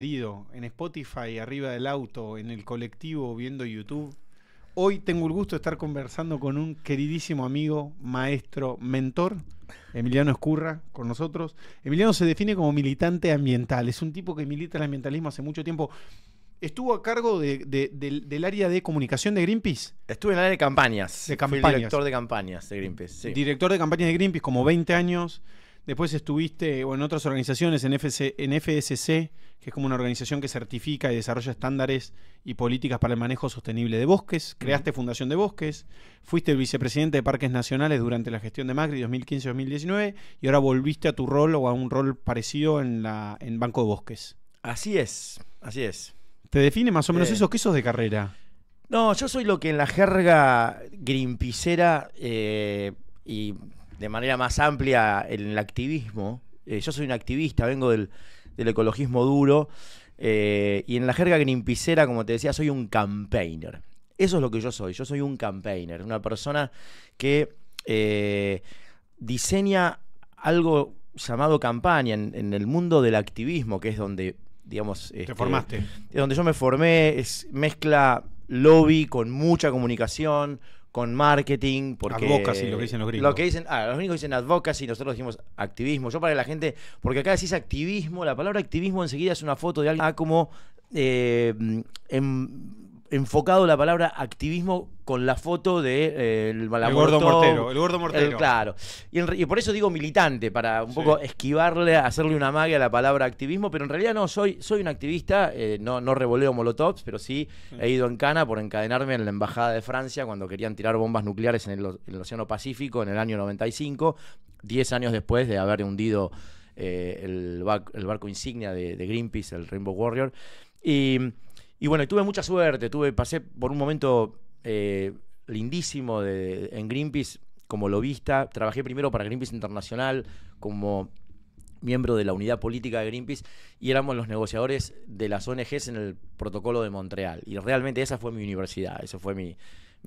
en Spotify, arriba del auto, en el colectivo, viendo YouTube. Hoy tengo el gusto de estar conversando con un queridísimo amigo, maestro, mentor, Emiliano Escurra, con nosotros. Emiliano se define como militante ambiental, es un tipo que milita el ambientalismo hace mucho tiempo. ¿Estuvo a cargo del, área de comunicación de Greenpeace? Estuve en el área de campañas. director de campañas de Greenpeace. Director de campañas de Greenpeace, como 20 años. Después estuviste o en otras organizaciones, en, FSC, que es como una organización que certifica y desarrolla estándares y políticas para el manejo sostenible de bosques. Creaste Fundación de Bosques, fuiste el vicepresidente de Parques Nacionales durante la gestión de Macri 2015-2019 y ahora volviste a tu rol o a un rol parecido en, la, Banco de Bosques. Así es, así es. ¿Te define más o menos eh. eso? ¿Qué sos de carrera? No, yo soy lo que en la jerga grimpicera eh, y de manera más amplia en el activismo. Eh, yo soy un activista, vengo del, ecologismo duro. Eh, y en la jerga pisera como te decía, soy un campaigner. Eso es lo que yo soy. Yo soy un campaigner, una persona que eh, diseña algo llamado campaña en, el mundo del activismo, que es donde, digamos... te este, formaste. Es donde yo me formé, es mezcla lobby con mucha comunicación, con marketing. Porque, advocacy, lo que dicen los gringos. Lo que dicen, ah, los gringos dicen advocacy, nosotros dijimos activismo. Yo para la gente, porque acá decís activismo, la palabra activismo enseguida es una foto de alguien ah, como eh, en, enfocado la palabra activismo con la foto de eh, el, gordo mortero. El gordo mortero. claro. Y, por eso digo militante, para un poco esquivarle, hacerle una magia a la palabra activismo, pero en realidad no, soy, soy un activista, eh, no, no revoleo molotovs, pero sí, he ido en cana por encadenarme en la Embajada de Francia cuando querían tirar bombas nucleares en el, Océano Pacífico en el año 95, 10 años después de haber hundido eh, el, barco, insignia de, de Greenpeace, el Rainbow Warrior. Y y bueno, tuve mucha suerte, tuve, pasé por un momento eh, lindísimo de, en Greenpeace como lobista. Trabajé primero para Greenpeace Internacional como miembro de la unidad política de Greenpeace y éramos los negociadores de las ONGs en el protocolo de Montreal. Y realmente esa fue mi universidad, eso fue mi...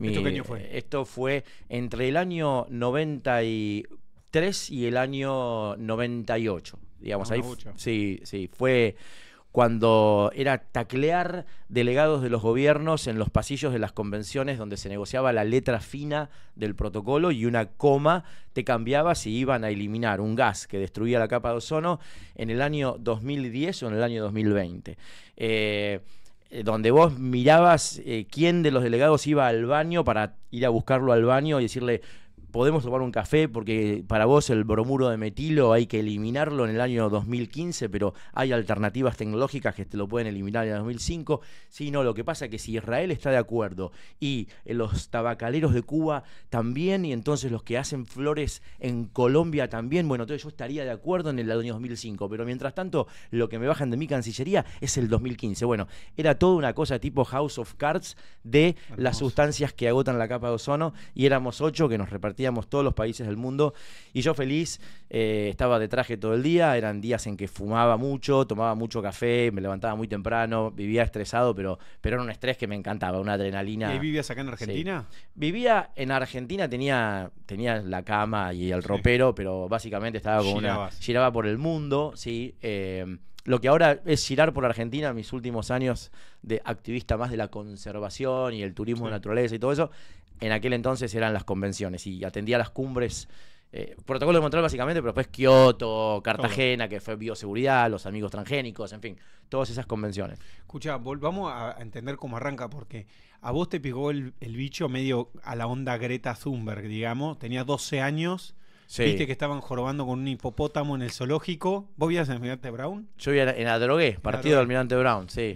¿Esto año fue? Esto fue entre el año 93 y el año 98, digamos. Ah, ahí, sí, sí, fue cuando era taclear delegados de los gobiernos en los pasillos de las convenciones donde se negociaba la letra fina del protocolo y una coma te cambiaba si iban a eliminar un gas que destruía la capa de ozono en el año 2010 o en el año 2020. Eh, eh, donde vos mirabas eh, quién de los delegados iba al baño para ir a buscarlo al baño y decirle, podemos tomar un café porque para vos el bromuro de metilo hay que eliminarlo en el año 2015, pero hay alternativas tecnológicas que te lo pueden eliminar en el 2005. Sí, no, lo que pasa es que si Israel está de acuerdo y eh, los tabacaleros de Cuba también, y entonces los que hacen flores en Colombia también, bueno, entonces yo estaría de acuerdo en el año 2005, pero mientras tanto lo que me bajan de mi Cancillería es el 2015. Bueno, era toda una cosa tipo House of Cards de las sustancias que agotan la capa de ozono y éramos ocho que nos repartimos todos los países del mundo. Y yo feliz, eh, estaba de traje todo el día, eran días en que fumaba mucho, tomaba mucho café, me levantaba muy temprano, vivía estresado, pero, pero era un estrés que me encantaba, una adrenalina. ¿Y vivías acá en Argentina? Vivía en Argentina, tenía, tenía la cama y el ropero, pero básicamente estaba con una... Giraba por el mundo, sí. Eh, lo que ahora es girar por Argentina, mis últimos años de activista más de la conservación y el turismo de naturaleza y todo eso, en aquel entonces eran las convenciones y atendía las cumbres. Eh, protocolo de Montreal básicamente, pero después Kioto, Cartagena, que fue bioseguridad, los amigos transgénicos, en fin, todas esas convenciones. Escucha, volvamos a entender cómo arranca, porque a vos te picó el, el bicho medio a la onda Greta Thunberg, digamos, tenías 12 años Viste que estaban jorobando con un hipopótamo en el zoológico. ¿Vos vivías en Almirante Brown? Yo vivía en Adrogué, partido del Almirante Brown, sí.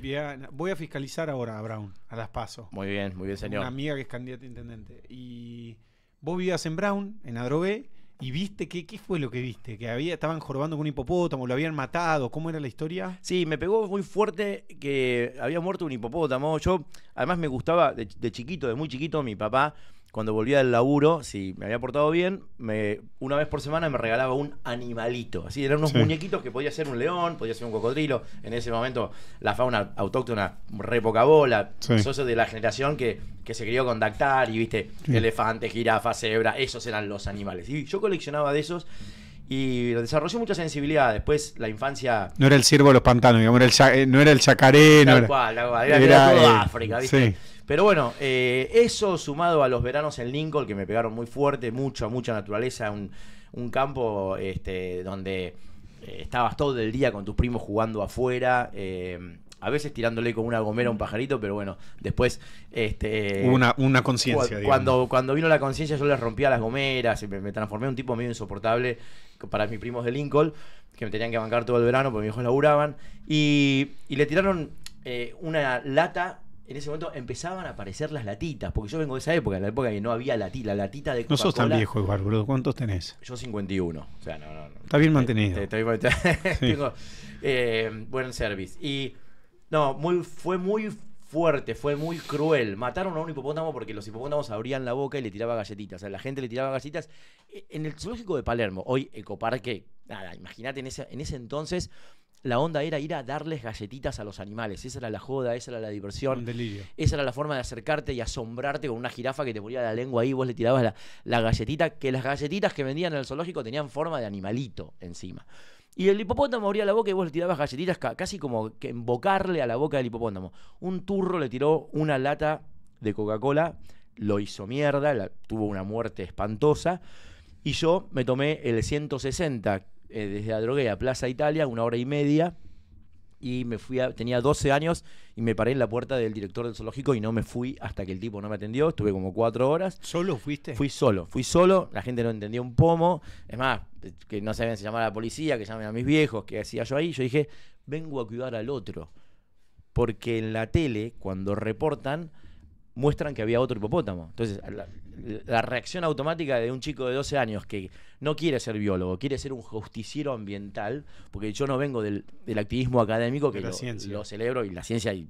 Voy a, fiscalizar ahora a Brown, a las PASO. Muy bien, muy bien, señor. Una amiga que es candidata a intendente. Y vos vivías en Brown, en Adrogué, ¿Y viste qué, qué fue lo que viste? ¿Que había, estaban jorobando con un hipopótamo? ¿Lo habían matado? ¿Cómo era la historia? Sí, me pegó muy fuerte que había muerto un hipopótamo. Yo, además, me gustaba de chiquito, de muy chiquito, mi papá cuando volvía del laburo, si me había portado bien, me, una vez por semana me regalaba un animalito. Así, eran unos muñequitos que podía ser un león, podía ser un cocodrilo. En ese momento, la fauna autóctona, re poca bola. de la generación que, que se quería contactar y viste, elefante, jirafa, cebra, esos eran los animales. Y yo coleccionaba de esos y desarrollé mucha sensibilidad. Después la infancia. No era el ciervo de los pantanos, digamos, era eh, no era el chacaré, era. Cual, era, era, eh, África, ¿viste? Pero bueno, eh, eso sumado a los veranos en Lincoln, que me pegaron muy fuerte, mucho, mucha naturaleza, un, campo este, donde eh, estabas todo el día con tus primos jugando afuera. Eh, a veces tirándole con una gomera a un pajarito, pero bueno, después este una, conciencia. cuando, cuando vino la conciencia yo les rompía las gomeras, y me, transformé en un tipo medio insoportable para mis primos de Lincoln, que me tenían que bancar todo el verano porque mis hijos laburaban, y, y le tiraron una lata en ese momento empezaban a aparecer las latitas, porque yo vengo de esa época, la época que no había latita, la latita de No sos tan viejo igual, ¿cuántos tenés? Yo 51, o sea, no, no. no. Está bien mantenido. Está eh, buen service. Y, no, muy, fue muy fuerte, fue muy cruel. Mataron a un hipopótamo porque los hipopótamos abrían la boca y le tiraba galletitas. O sea, la gente le tiraba galletitas. E, en el zoológico de Palermo, hoy Ecoparque, nada, imagínate, ese, en ese entonces la onda era ir a darles galletitas a los animales. Esa era la joda, esa era la diversión. Esa era la forma de acercarte y asombrarte con una jirafa que te ponía la lengua ahí, vos le tirabas la, galletita, que las galletitas que vendían en el zoológico tenían forma de animalito encima. Y el hipopótamo abría la boca y vos le tirabas galletitas casi como que embocarle a la boca del hipopótamo. Un turro le tiró una lata de Coca-Cola, lo hizo mierda, tuvo una muerte espantosa. Y yo me tomé el 160, eh, desde la a Plaza Italia, una hora y media, y me fui a, tenía 12 años y me paré en la puerta del director del zoológico y no me fui hasta que el tipo no me atendió, estuve como cuatro horas. ¿Solo fuiste? Fui solo, fui solo, la gente no entendía un pomo, es más, que no sabían si llamar a la policía, que llamen a mis viejos, que hacía yo ahí, yo dije, vengo a cuidar al otro, porque en la tele, cuando reportan, muestran que había otro hipopótamo. Entonces, la, reacción automática de un chico de 12 años que no quiere ser biólogo, quiere ser un justiciero ambiental, porque yo no vengo del, activismo académico, que lo, celebro, y la ciencia, y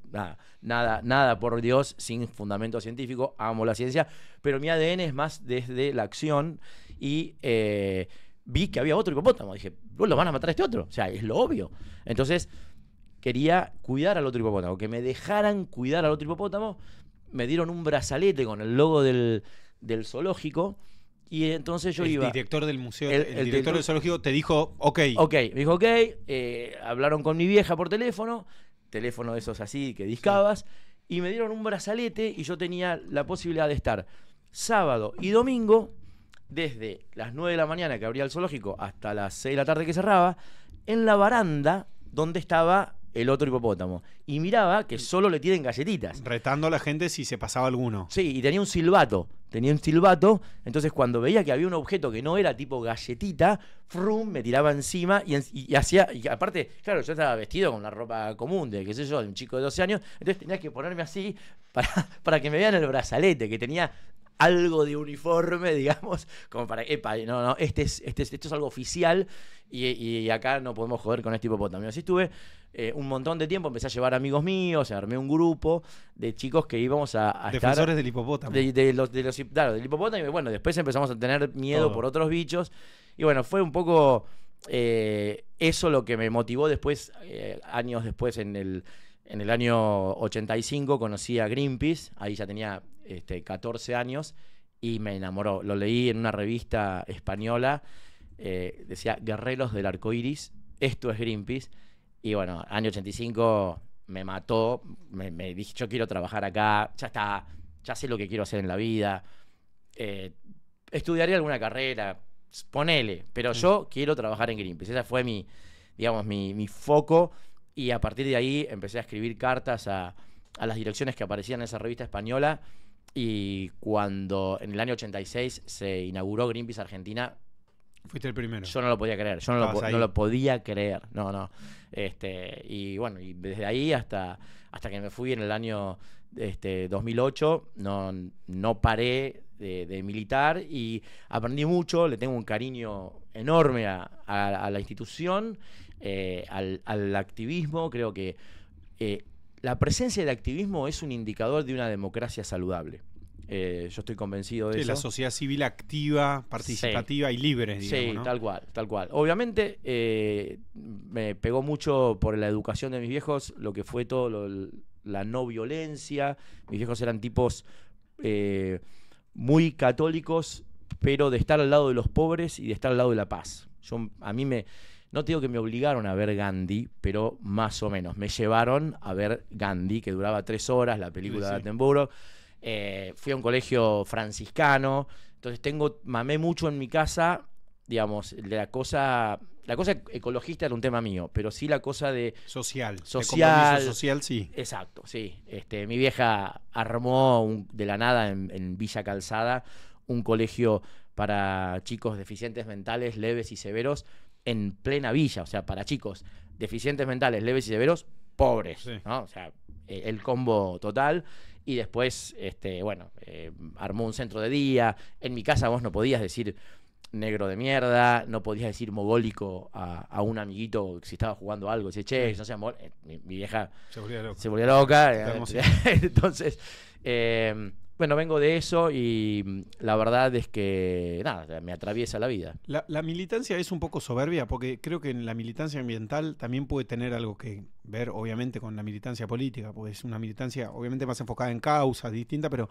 nada, nada, por Dios, sin fundamento científico, amo la ciencia, pero mi ADN es más desde la acción y... Eh, vi que había otro hipopótamo. Dije, vos lo van a matar a este otro. O sea, es lo obvio. Entonces, quería cuidar al otro hipopótamo, que me dejaran cuidar al otro hipopótamo me dieron un brazalete con el logo del, del zoológico. Y entonces yo el Director del museo, el, director, del zoológico te dijo, ok. Ok, me dijo, ok. Eh, hablaron con mi vieja por teléfono, teléfono de esos así que discabas, y me dieron un brazalete y yo tenía la posibilidad de estar sábado y domingo, desde las 9 de la mañana que abría el zoológico hasta las 6 de la tarde que cerraba, en la baranda donde estaba el otro hipopótamo. Y miraba que solo le tienen galletitas. Retando a la gente si se pasaba alguno. Sí, y tenía un silbato. Tenía un silbato. Entonces, cuando veía que había un objeto que no era tipo galletita, frum, me tiraba encima y, hacía. Y aparte, claro, yo estaba vestido con la ropa común de, qué sé yo, de un chico de 12 años. Entonces tenía que ponerme así para, para que me vean el brazalete, que tenía algo de uniforme, digamos, como para, epa, no, no, este es, este esto es algo oficial y, acá no podemos joder con este hipopótamo. Así estuve eh, un montón de tiempo, empecé a llevar amigos míos, armé un grupo de chicos que íbamos a, a Defensores del hipopótamo. De, los, de claro, del hipopótamo bueno, después empezamos a tener miedo por otros bichos y bueno, fue un poco eh, eso lo que me motivó después, eh, años después en el... En el año 85 conocí a Greenpeace, ahí ya tenía 14 este, años y me enamoró. Lo leí en una revista española, eh, decía Guerreros del Arco esto es Greenpeace. Y bueno, año 85 me mató, me, dije, yo quiero trabajar acá, ya está, ya sé lo que quiero hacer en la vida. Eh, estudiaré alguna carrera, ponele, pero yo quiero trabajar en Greenpeace. Ese fue mi, digamos, mi, foco. Y a partir de ahí empecé a escribir cartas a, a las direcciones que aparecían en esa revista española y cuando en el año 86 se inauguró Greenpeace Argentina, Fuiste el primero. Yo no lo podía creer, yo no lo, podía creer, no, no. Este, y bueno, y desde ahí hasta, hasta que me fui en el año este, 2008, no, no paré de, militar y aprendí mucho, le tengo un cariño enorme a, la institución, eh, al, activismo, creo que... Eh, la presencia de activismo es un indicador de una democracia saludable. Eh, yo estoy convencido de eso. De La sociedad civil activa, participativa y libre, digamos. Sí, tal cual, tal cual. Obviamente eh, me pegó mucho por la educación de mis viejos lo que fue todo la no violencia. Mis viejos eran tipos eh, muy católicos, pero de estar al lado de los pobres y de estar al lado de la paz. Yo, a mí me, no digo que me obligaron a ver Gandhi, pero más o menos. Me llevaron a ver Gandhi, que duraba tres horas, la película de Attenborough. Eh, fui a un colegio franciscano. Entonces tengo, mamé mucho en mi casa, digamos, la cosa. La cosa ecologista era un tema mío, pero sí la cosa de. Social. Social. social, sí. Exacto, sí. Este, mi vieja armó de la nada en, en Villa Calzada un colegio para chicos deficientes mentales, leves y severos en plena villa, o sea, para chicos deficientes mentales, leves y severos, pobres, ¿no? O sea, e, el combo total. Y después, este, bueno, eh, armó un centro de día. En mi casa vos no podías decir negro de mierda, no podías decir mogólico a, un amiguito si estaba jugando algo. Dice, che, no seas eh, mi, vieja se volvía loca. Eh, entonces, eh, bueno, vengo de eso y mm, la verdad es que nada, me atraviesa la vida. La, militancia es un poco soberbia porque creo que en la militancia ambiental también puede tener algo que ver, obviamente, con la militancia política, porque es una militancia obviamente más enfocada en causas distintas, pero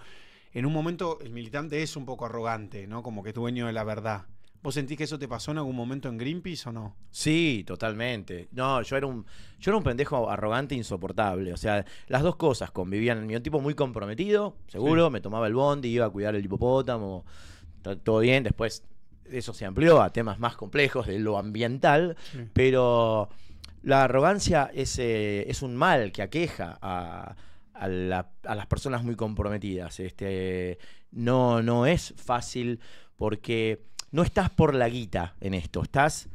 en un momento el militante es un poco arrogante, ¿no? Como que es dueño de la verdad. ¿Vos sentís que eso te pasó en algún momento en Greenpeace o no? Sí, totalmente. No, yo era un, yo era un pendejo arrogante insoportable. O sea, las dos cosas convivían en era Un tipo muy comprometido, seguro, me tomaba el bondi, iba a cuidar el hipopótamo, todo bien. Después eso se amplió a temas más complejos de lo ambiental, pero la arrogancia es, eh, es un mal que aqueja a, las personas muy comprometidas. Este, no, no es fácil porque no estás por la guita en esto, estás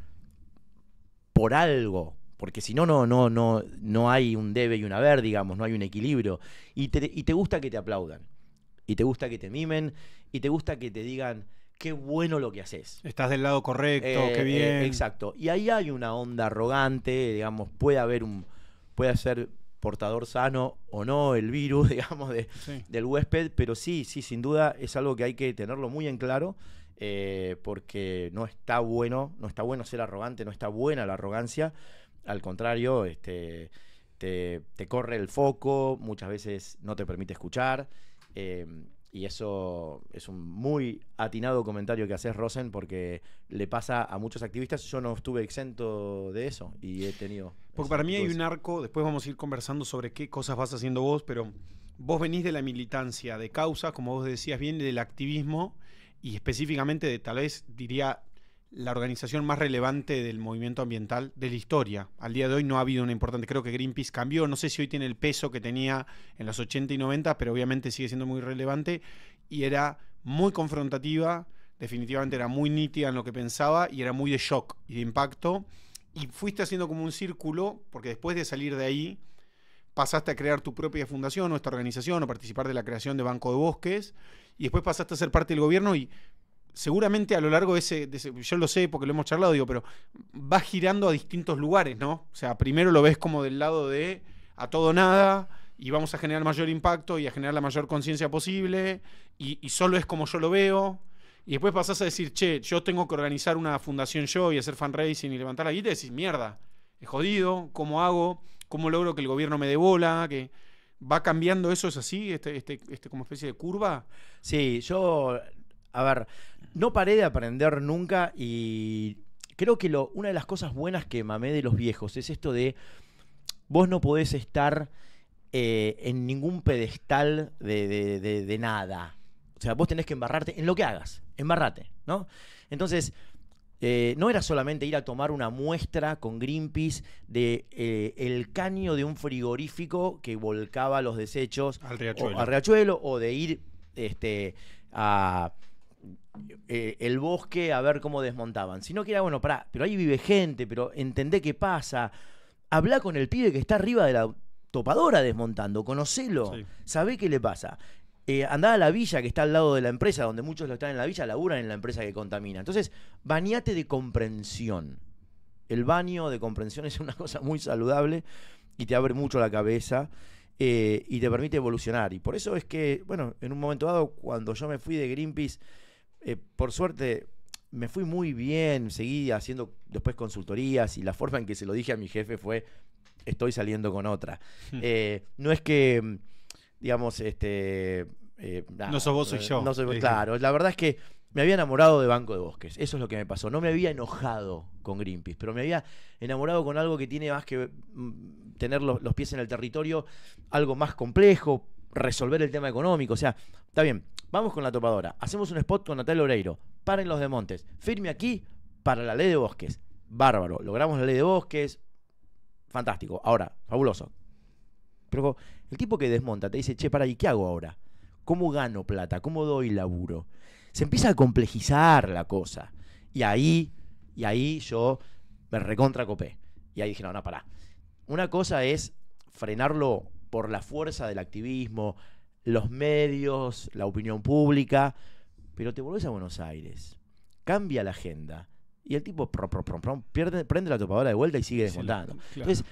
por algo, porque si no, no, no, no, hay un debe y un haber, digamos, no hay un equilibrio. Y te, gusta que te aplaudan, y te gusta que te mimen, y te gusta que te digan qué bueno lo que haces. Estás del lado correcto, qué eh, eh, bien. exacto. Y ahí hay una onda arrogante, digamos, puede haber un. puede ser portador sano o no el virus, digamos, del huésped, pero sí, sí, sin duda es algo que hay que tenerlo muy en claro eh, porque no está bueno, no está bueno ser arrogante, no está buena la arrogancia, al contrario, este, te, corre el foco, muchas veces no te permite escuchar. Eh, y eso es un muy atinado comentario que haces, Rosen, porque le pasa a muchos activistas. Yo no estuve exento de eso y he tenido. Porque para mí hay un arco, después vamos a ir conversando sobre qué cosas vas haciendo vos, pero vos venís de la militancia de causa, como vos decías bien, del activismo y específicamente de tal vez diría la organización más relevante del movimiento ambiental de la historia. Al día de hoy no ha habido una importante, creo que Greenpeace cambió, no sé si hoy tiene el peso que tenía en los 80 y 90, pero obviamente sigue siendo muy relevante y era muy confrontativa, definitivamente era muy nítida en lo que pensaba y era muy de shock y de impacto. Y fuiste haciendo como un círculo, porque después de salir de ahí, pasaste a crear tu propia fundación o esta organización o participar de la creación de Banco de Bosques y después pasaste a ser parte del gobierno y seguramente a lo largo de ese, yo lo sé porque lo hemos charlado, digo, pero vas girando a distintos lugares, ¿no? O sea, primero lo ves como del lado de a todo nada y vamos a generar mayor impacto y a generar la mayor conciencia posible y, solo es como yo lo veo. Y después pasás a decir, che, yo tengo que organizar una fundación yo y hacer fundraising y levantar la guita y decís, mierda, es jodido, ¿cómo hago? ¿Cómo logro que el gobierno me dé bola? Que ¿Va cambiando eso? ¿Es así? Este, este, este, como especie de curva? Sí, yo, a ver, no paré de aprender nunca y creo que una de las cosas buenas que mamé de los viejos es esto de vos no podés estar eh, en ningún pedestal de, de nada. O sea, vos tenés que embarrarte en lo que hagas, embarrate, ¿no? Entonces, eh, no era solamente ir a tomar una muestra con Greenpeace de eh, el caño de un frigorífico que volcaba los desechos al riachuelo o, de ir este, a eh, el bosque a ver cómo desmontaban, sino que era, bueno, para, pero ahí vive gente, pero entendé qué pasa, habla con el pibe que está arriba de la topadora desmontando, conocelo, sabe qué le pasa eh, andá a la villa que está al lado de la empresa, donde muchos lo están en la villa, laburan en la empresa que contamina. Entonces, bañate de comprensión. El baño de comprensión es una cosa muy saludable y te abre mucho la cabeza eh, y te permite evolucionar. Y por eso es que, bueno, en un momento dado, cuando yo me fui de Greenpeace, eh, por suerte me fui muy bien, seguí haciendo después consultorías y la forma en que se lo dije a mi jefe fue, estoy saliendo con otra. Hmm. Eh, no es que mm, digamos, este... Eh, no sos vos, soy yo. claro. La verdad es que me había enamorado de Banco de Bosques. Eso es lo que me pasó. No me había enojado con Greenpeace, pero me había enamorado con algo que tiene más que mm, tener los, pies en el territorio, algo más complejo, resolver el tema económico. O sea, está bien, vamos con la topadora. Hacemos un spot con Natalia Oreiro. Paren los de Montes. Firme aquí para la ley de bosques. Bárbaro. Logramos la ley de bosques. Fantástico. Ahora, fabuloso. Pero el tipo que desmonta te dice, che, para, ¿y qué hago ahora? ¿Cómo gano plata? ¿Cómo doy laburo? Se empieza a complejizar la cosa. Y ahí, y ahí yo me recontra copé. Y ahí dije, no, no, pará. Una cosa es frenarlo por la fuerza del activismo, los medios, la opinión pública, pero te volvés a Buenos Aires, cambia la agenda y el tipo prende la topadora de vuelta y sigue desmontando. Entonces,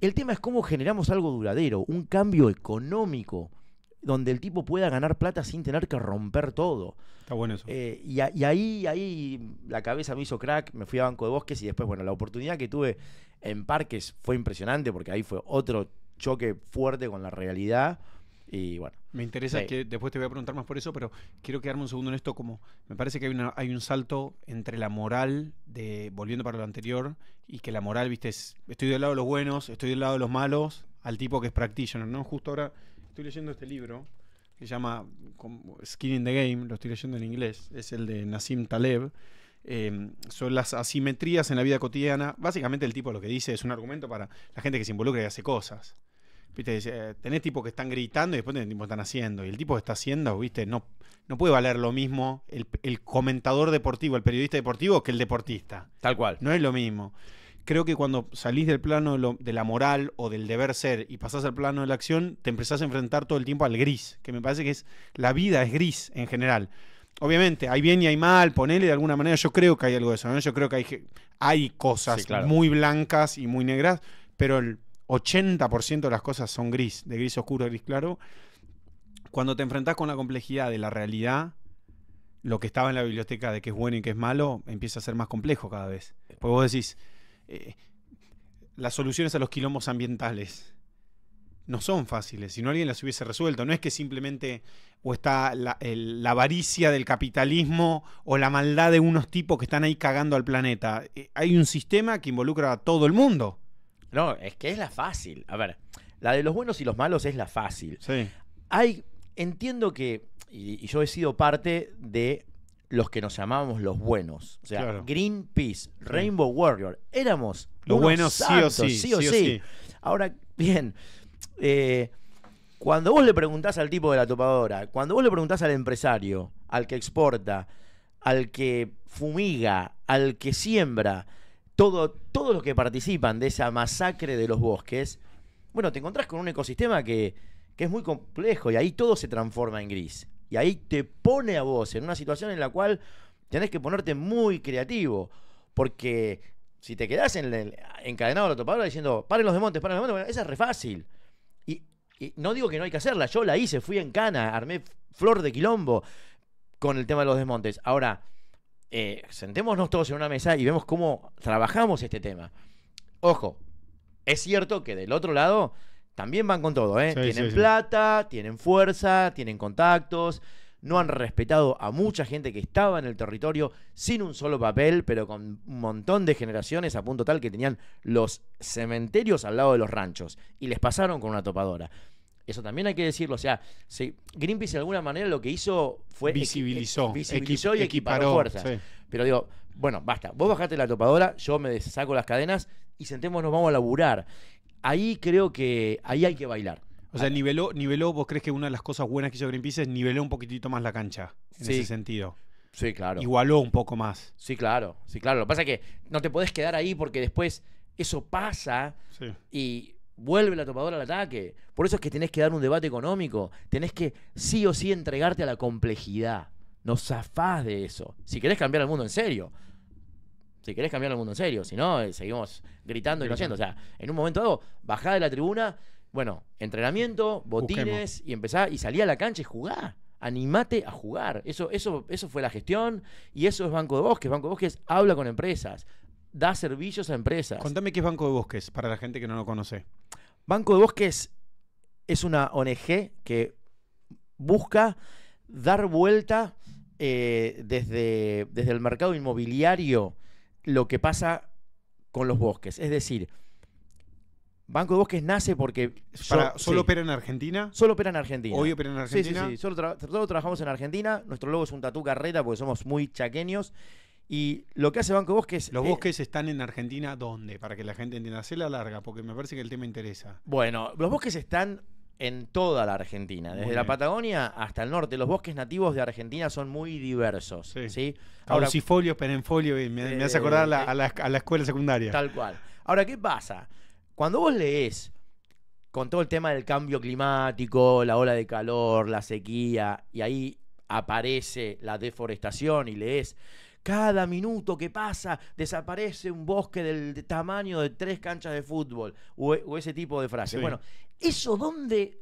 el tema es cómo generamos algo duradero, un cambio económico donde el tipo pueda ganar plata sin tener que romper todo. Está bueno eso. Eh, y, ahí, ahí la cabeza me hizo crack, me fui a Banco de Bosques y después, bueno, la oportunidad que tuve en Parques fue impresionante porque ahí fue otro choque fuerte con la realidad. Y bueno. Me interesa que después te voy a preguntar más por eso, pero quiero quedarme un segundo en esto. Como me parece que hay, hay un salto entre la moral de volviendo para lo anterior y que la moral, viste, es, estoy del lado de los buenos, estoy del lado de los malos, al tipo que es practitioner, ¿no? Justo ahora estoy leyendo este libro que se llama Skin in the Game, lo estoy leyendo en inglés, es el de Nassim Taleb. Eh, son las asimetrías en la vida cotidiana. Básicamente el tipo lo que dice es un argumento para la gente que se involucra y hace cosas. Eh, tenés tipos que están gritando y después tenés tipos que están haciendo. Y el tipo que está haciendo, viste, no, no puede valer lo mismo el, comentador deportivo, el periodista deportivo, que el deportista. Tal cual. No es lo mismo. Creo que cuando salís del plano de, la moral o del deber ser y pasás al plano de la acción, te empezás a enfrentar todo el tiempo al gris, que me parece que es la vida es gris en general. Obviamente, hay bien y hay mal, ponele de alguna manera. Yo creo que hay algo de eso, Yo creo que hay, hay cosas muy blancas y muy negras, pero el, 80% de las cosas son gris, de gris oscuro a gris claro. Cuando te enfrentás con la complejidad de la realidad, lo que estaba en la biblioteca de que es bueno y que es malo empieza a ser más complejo cada vez. Porque vos decís, eh, las soluciones a los quilombos ambientales no son fáciles, si no alguien las hubiese resuelto. No es que simplemente o está la, avaricia del capitalismo o la maldad de unos tipos que están ahí cagando al planeta. Eh, hay un sistema que involucra a todo el mundo. No, es que es la fácil. A ver, la de los buenos y los malos es la fácil. Sí. Hay, entiendo que, y, yo he sido parte de los que nos llamábamos los buenos. O sea, Greenpeace, Rainbow Warrior, éramos los buenos sí, o sí, sí o sí. Ahora, bien, eh, cuando vos le preguntás al tipo de la topadora, cuando vos le preguntás al empresario, al que exporta, al que fumiga, al que siembra, todo, todos los que participan de esa masacre de los bosques, bueno, te encontrás con un ecosistema que, es muy complejo y ahí todo se transforma en gris. Y ahí te pone a vos en una situación en la cual tenés que ponerte muy creativo. Porque si te quedás en el, encadenado a la topadora diciendo, paren los desmontes, paren los desmontes, esa es re fácil. y, no digo que no hay que hacerla, yo la hice, fui en cana, armé flor de quilombo con el tema de los desmontes. Ahora, eh, sentémonos todos en una mesa y vemos cómo trabajamos este tema. Ojo, es cierto que del otro lado también van con todo, ¿eh? tienen plata, tienen fuerza, tienen contactos, no han respetado a mucha gente que estaba en el territorio sin un solo papel, pero con un montón de generaciones a punto tal que tenían los cementerios al lado de los ranchos y les pasaron con una topadora. Eso también hay que decirlo. O sea, Greenpeace de alguna manera lo que hizo fue. Visibilizó. y equiparó, Pero digo, bueno, basta. Vos bajate la topadora, yo me saco las cadenas y sentémonos, vamos a laburar. Ahí creo que. Ahí hay que bailar. O sea, niveló, niveló, vos crees que una de las cosas buenas que hizo Greenpeace es niveló un poquitito más la cancha, en ese sentido. Sí, claro. Igualó un poco más. Sí, claro, sí, claro. Lo que pasa es que no te podés quedar ahí porque después eso pasa y Vuelve la topadora al ataque. Por eso es que tenés que dar un debate económico. Tenés que sí o sí entregarte a la complejidad. No zafás de eso. Si querés cambiar el mundo en serio. Si querés cambiar el mundo en serio. Si no, eh, seguimos gritando y no O sea, en un momento dado, bajá de la tribuna. Bueno, entrenamiento, botines y empezá y salí a la cancha y jugá animate a jugar. Eso, eso, eso fue la gestión y eso es Banco de Bosques. Banco de Bosques habla con empresas, da servicios a empresas. Contame qué es Banco de Bosques, para la gente que no lo conoce. Banco de Bosques es una ONG que busca dar vuelta eh, desde, desde el mercado inmobiliario lo que pasa con los bosques. Es decir, Banco de Bosques nace porque... ¿Solo opera en Argentina? Solo opera en Argentina. ¿Hoy opera en Argentina? Sí, sí, Solo, trabajamos en Argentina. Nuestro logo es un tatú carreta porque somos muy chaqueños. Y lo que hace Banco Bosques. ¿Los eh, bosques están en Argentina dónde? Para que la gente entienda. Se la larga, porque me parece que el tema interesa. Bueno, los bosques están en toda la Argentina, desde la Patagonia hasta el norte. Los bosques nativos de Argentina son muy diversos. Sí. perenfolio, me, hace eh, acordar eh, a, la, a la escuela secundaria. Tal cual. Ahora, ¿qué pasa? Cuando vos lees con todo el tema del cambio climático, la ola de calor, la sequía, y ahí aparece la deforestación y lees cada minuto que pasa desaparece un bosque del tamaño de tres canchas de fútbol o, e, ese tipo de frase Bueno, ¿eso dónde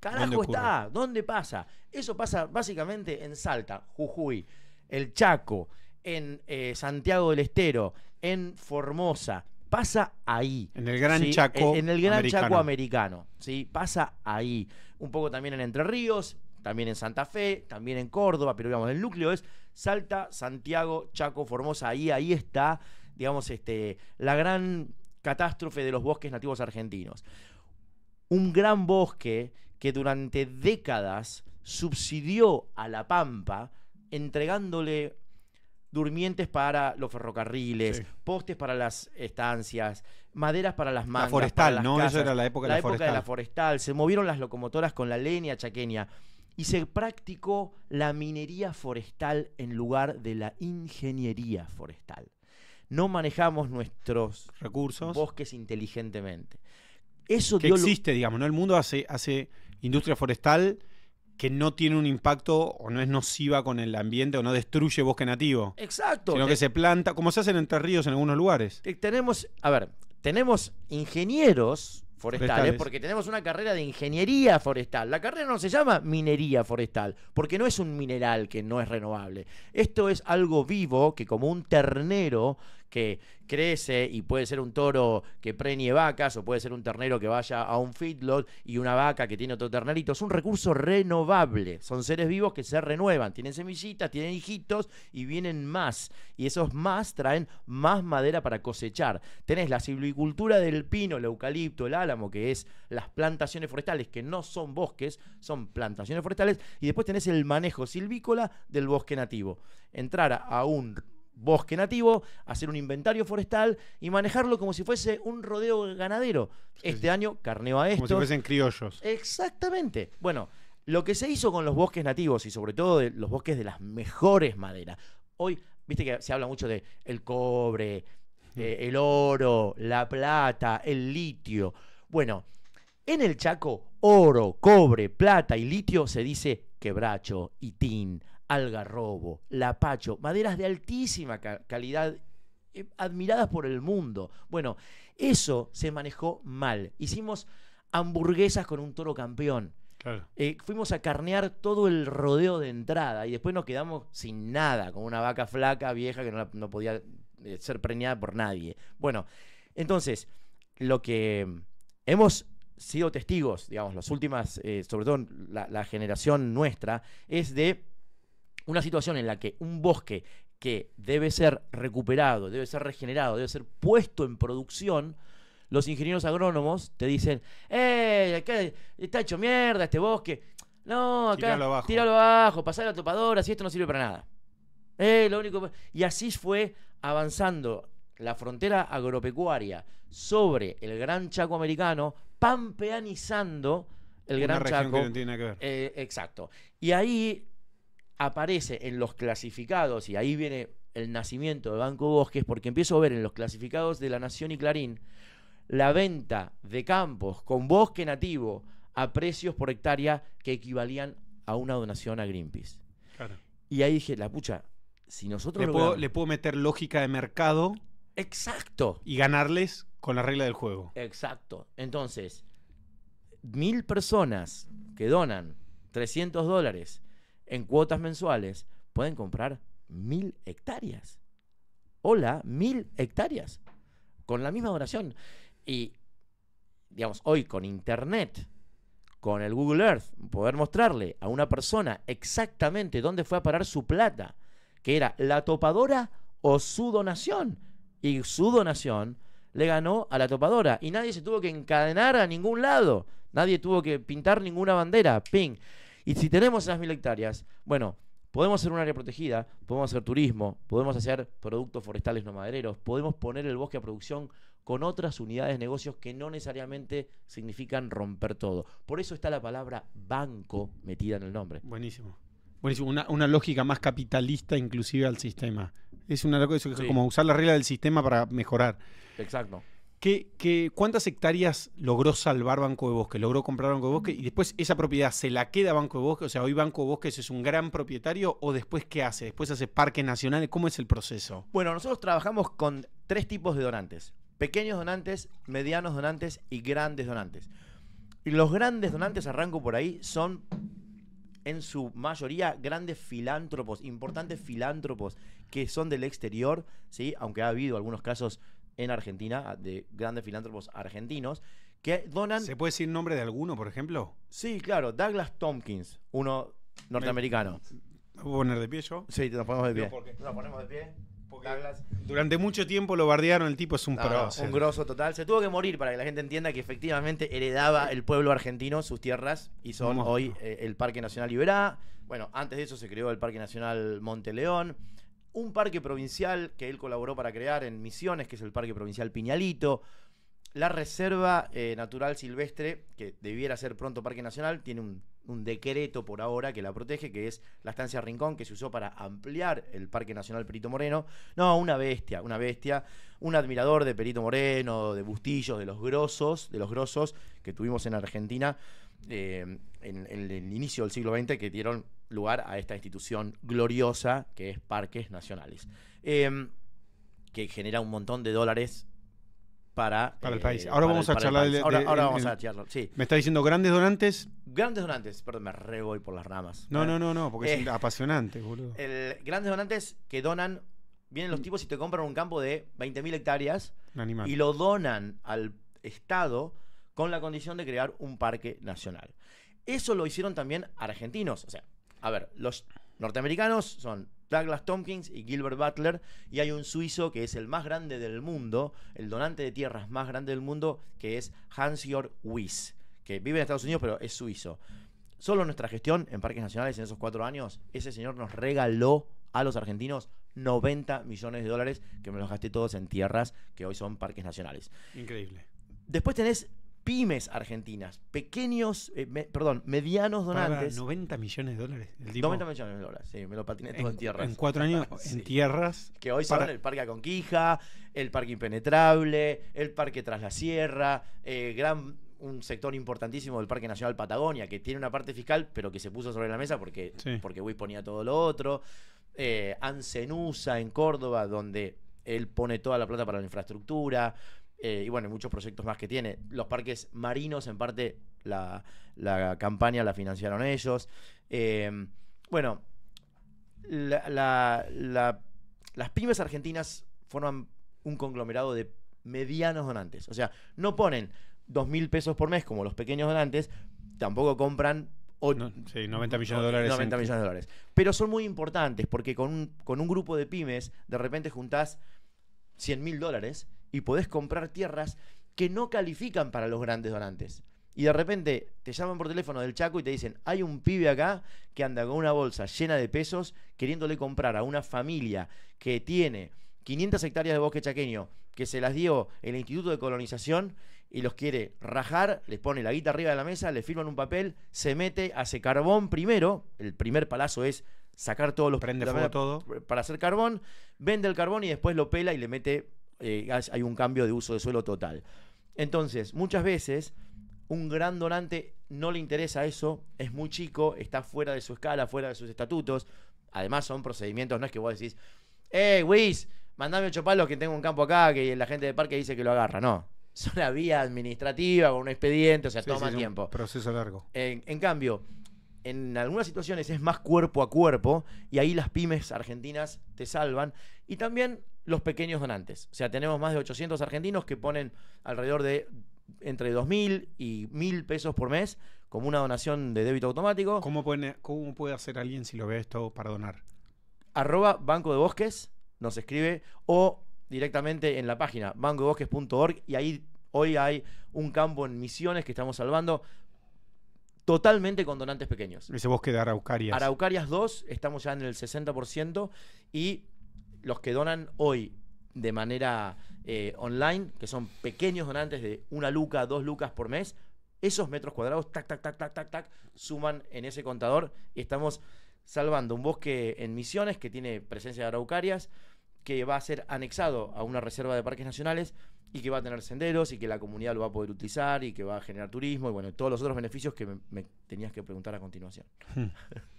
carajo está? ¿Dónde pasa? Eso pasa básicamente en Salta, Jujuy, el Chaco, en eh, Santiago del Estero, en Formosa. Pasa ahí. En el Gran Chaco. En, el Gran Chaco americano. ¿sí? Pasa ahí. Un poco también en Entre Ríos, también en Santa Fe, también en Córdoba, pero digamos, el núcleo es Salta, Santiago, Chaco, Formosa, ahí, ahí está, digamos, este, la gran catástrofe de los bosques nativos argentinos. Un gran bosque que durante décadas subsidió a la Pampa entregándole durmientes para los ferrocarriles, postes para las estancias, maderas para las mangas. La forestal, ¿no? Eso era la época, de la, época de la forestal. Se movieron las locomotoras con la leña chaqueña y se practicó la minería forestal en lugar de la ingeniería forestal. No manejamos nuestros recursos bosques inteligentemente. Eso que existe, digamos, ¿no? El mundo hace, hace industria forestal que no tiene un impacto o no es nociva con el ambiente o no destruye bosque nativo. Exacto. Sino que se planta, como se hacen Entre Ríos en algunos lugares. Eh, tenemos, a ver, tenemos ingenieros ¿eh? forestales, porque tenemos una carrera de ingeniería forestal. La carrera no se llama minería forestal, porque no es un mineral que no es renovable. Esto es algo vivo que como un ternero que crece y puede ser un toro que prenie vacas o puede ser un ternero que vaya a un feedlot y una vaca que tiene otro ternerito. Es un recurso renovable. Son seres vivos que se renuevan. Tienen semillitas, tienen hijitos y vienen más. Y esos más traen más madera para cosechar. Tenés la silvicultura del pino, el eucalipto, el álamo, que es las plantaciones forestales, que no son bosques, son plantaciones forestales. Y después tenés el manejo silvícola del bosque nativo. Entrar a un bosque nativo, hacer un inventario forestal y manejarlo como si fuese un rodeo ganadero. este año carneo a esto. Como si fuesen criollos. Exactamente. Bueno, lo que se hizo con los bosques nativos y sobre todo los bosques de las mejores maderas. Hoy, viste que se habla mucho de el cobre, mm. eh, el oro, la plata, el litio. Bueno, en el Chaco, oro, cobre, plata y litio se dice quebracho, y tin algarrobo, lapacho, maderas de altísima calidad eh, admiradas por el mundo. Bueno, eso se manejó mal. Hicimos hamburguesas con un toro campeón. Eh, fuimos a carnear todo el rodeo de entrada y después nos quedamos sin nada, con una vaca flaca, vieja, que no, podía eh, ser premiada por nadie. Bueno, entonces, lo que hemos sido testigos, digamos, las últimas, sobre todo la generación nuestra, es de una situación en la que un bosque que debe ser recuperado, debe ser regenerado, debe ser puesto en producción, los ingenieros agrónomos te dicen, ¡eh! está hecho mierda este bosque. No, acá. Tíralo abajo. Tíralo abajo, pasar la topadora, si esto no sirve para nada. Eh, lo único... Y así fue avanzando la frontera agropecuaria sobre el Gran Chaco americano, pampeanizando el Gran Chaco. Que tiene que ver. Eh, exacto. Y ahí aparece en los clasificados, y ahí viene el nacimiento de Banco Bosques, porque empiezo a ver en los clasificados de La Nación y Clarín la venta de campos con bosque nativo a precios por hectárea que equivalían a una donación a Greenpeace. Y ahí dije, la pucha, si nosotros... Le, puedo, le puedo meter lógica de mercado. Exacto. Y ganarles con la regla del juego. Exacto. Entonces, mil personas que donan 300 dólares en cuotas mensuales, pueden comprar mil hectáreas. Hola, mil hectáreas. Con la misma donación Y, digamos, hoy con Internet, con el Google Earth, poder mostrarle a una persona exactamente dónde fue a parar su plata, que era la topadora o su donación. Y su donación le ganó a la topadora. Y nadie se tuvo que encadenar a ningún lado. Nadie tuvo que pintar ninguna bandera. Ping. Y si tenemos esas mil hectáreas, bueno, podemos hacer un área protegida, podemos hacer turismo, podemos hacer productos forestales no madereros, podemos poner el bosque a producción con otras unidades de negocios que no necesariamente significan romper todo. Por eso está la palabra banco metida en el nombre. Buenísimo. Buenísimo, una, lógica más capitalista inclusive al sistema. Es una cosa que como usar la regla del sistema para mejorar. Exacto cuántas hectáreas logró salvar Banco de Bosque? ¿Logró comprar Banco de Bosque? Y después esa propiedad se la queda Banco de Bosque. O sea, hoy Banco de Bosques es un gran propietario o después qué hace? ¿Después hace parques nacionales? ¿Cómo es el proceso? Bueno, nosotros trabajamos con tres tipos de donantes. Pequeños donantes, medianos donantes y grandes donantes. Y los grandes donantes, arranco por ahí, son en su mayoría grandes filántropos, importantes filántropos que son del exterior, ¿sí? aunque ha habido algunos casos en Argentina, de grandes filántropos argentinos, que donan... ¿Se puede decir nombre de alguno, por ejemplo? Sí, claro, Douglas Tompkins, uno norteamericano. ¿Lo puedo poner de pie yo? Sí, te ponemos de pie. ¿Por ponemos de pie. durante mucho tiempo lo bardearon, el tipo es un un grosso total. Se tuvo que morir para que la gente entienda que efectivamente heredaba el pueblo argentino sus tierras y son hoy eh, el Parque Nacional Iberá. Bueno, antes de eso se creó el Parque Nacional Monte León un parque provincial que él colaboró para crear en Misiones, que es el Parque Provincial Piñalito. La Reserva eh, Natural Silvestre, que debiera ser pronto Parque Nacional, tiene un, decreto por ahora que la protege, que es la estancia Rincón, que se usó para ampliar el Parque Nacional Perito Moreno. No, una bestia, una bestia, un admirador de Perito Moreno, de Bustillos, de los grosos, de los grosos que tuvimos en Argentina. Eh, en, el inicio del siglo XX que dieron lugar a esta institución gloriosa que es Parques Nacionales, em, que genera un montón de dólares para, el eh, país. Ahora vamos a charlar Ahora, vamos a charlar, sí. Me está diciendo grandes donantes. Grandes donantes, perdón, me re voy por las ramas. No, no, no, no, porque es eh, apasionante, boludo. El, grandes donantes que donan vienen los mm. tipos y te compran un campo de 20.000 hectáreas y lo donan al Estado con la condición de crear un parque nacional. Eso lo hicieron también argentinos. O sea, a ver, los norteamericanos son Douglas Tompkins y Gilbert Butler, y hay un suizo que es el más grande del mundo, el donante de tierras más grande del mundo, que es Hans-Jörg Wyss, que vive en Estados Unidos pero es suizo. Solo nuestra gestión en parques nacionales en esos cuatro años, ese señor nos regaló a los argentinos 90 millones de dólares que me los gasté todos en tierras que hoy son parques nacionales. Increíble. Después tenés pymes argentinas, pequeños, eh, perdón, medianos donantes. 90 millones de dólares. 90 millones de dólares, sí, me lo patiné todo en, tierras. En cuatro años, en tierras. Que hoy se son el Parque Aconquija, el Parque Impenetrable, el Parque Tras la Sierra, eh, gran un sector importantísimo del Parque Nacional Patagonia, que tiene una parte fiscal, pero que se puso sobre la mesa porque, porque ponía todo lo otro. Eh, Ancenusa en Córdoba, donde él pone toda la plata para la infraestructura. Eh, y bueno, muchos proyectos más que tiene. Los parques marinos, en parte, la, campaña la financiaron ellos. Eh, bueno, las pymes argentinas forman un conglomerado de medianos donantes. O sea, no ponen dos mil pesos por mes como los pequeños donantes, tampoco compran o, 90 millones de dólares. 90 millones dólares. Pero son muy importantes porque con un, con un grupo de pymes, de repente juntás 100 mil dólares y podés comprar tierras que no califican para los grandes donantes. Y de repente te llaman por teléfono del Chaco y te dicen, hay un pibe acá que anda con una bolsa llena de pesos queriéndole comprar a una familia que tiene 500 hectáreas de bosque chaqueño que se las dio el Instituto de Colonización y los quiere rajar, les pone la guita arriba de la mesa, le firman un papel, se mete, hace carbón primero, el primer palazo es sacar todos los... Prende todo. Para hacer carbón, vende el carbón y después lo pela y le mete eh, hay un cambio de uso de suelo total. Entonces, muchas veces un gran donante no le interesa eso, es muy chico, está fuera de su escala, fuera de sus estatutos. Además son procedimientos, no es que vos decís, ¡Eh, Wiz! Mandame ocho palos que tengo un campo acá, que la gente del parque dice que lo agarra. No. son la vía administrativa, con un expediente, o sea, toma tiempo. proceso largo. en, cambio, en algunas situaciones es más cuerpo a cuerpo, y ahí las pymes argentinas te salvan. Y también los pequeños donantes. O sea, tenemos más de 800 argentinos que ponen alrededor de entre 2.000 y 1.000 pesos por mes como una donación de débito automático. ¿Cómo puede, hacer alguien si lo ve esto para donar? Arroba Banco de Bosques, nos escribe, o directamente en la página bancodebosques.org y ahí hoy hay un campo en misiones que estamos salvando totalmente con donantes pequeños. Ese bosque de Araucarias. Araucarias 2, estamos ya en el 60% y los que donan hoy de manera eh, online, que son pequeños donantes de una luca, dos lucas por mes, esos metros cuadrados, tac, tac, tac, tac, tac, tac, suman en ese contador y estamos salvando un bosque en Misiones que tiene presencia de araucarias, que va a ser anexado a una reserva de parques nacionales y que va a tener senderos y que la comunidad lo va a poder utilizar y que va a generar turismo y bueno, todos los otros beneficios que me, me tenías que preguntar a continuación. Hmm.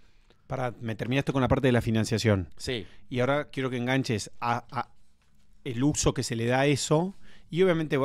me terminaste con la parte de la financiación. Sí. Y ahora quiero que enganches a, el uso que se le da a eso. Y obviamente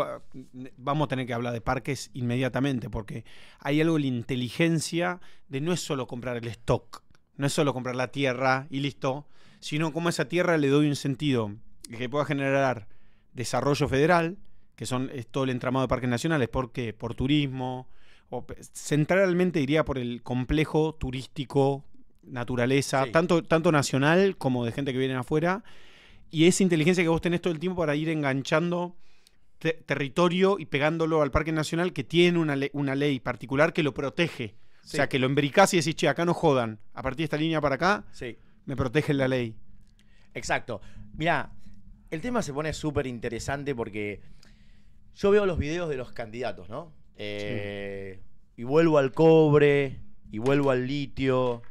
vamos a tener que hablar de parques inmediatamente, porque hay algo de la inteligencia de no es solo comprar el stock, no es solo comprar la tierra y listo, sino como a esa tierra le doy un sentido que pueda generar desarrollo federal, que son es todo el entramado de parques nacionales, porque por turismo, o centralmente diría por el complejo turístico naturaleza, tanto, tanto nacional como de gente que viene afuera. Y esa inteligencia que vos tenés todo el tiempo para ir enganchando territorio y pegándolo al Parque Nacional que tiene una, una ley particular que lo protege. O sea, que lo embricás y decís, che, acá no jodan. A partir de esta línea para acá, me protege la ley. Exacto. mira el tema se pone súper interesante porque yo veo los videos de los candidatos, ¿no? Eh, y vuelvo al cobre, y vuelvo al litio,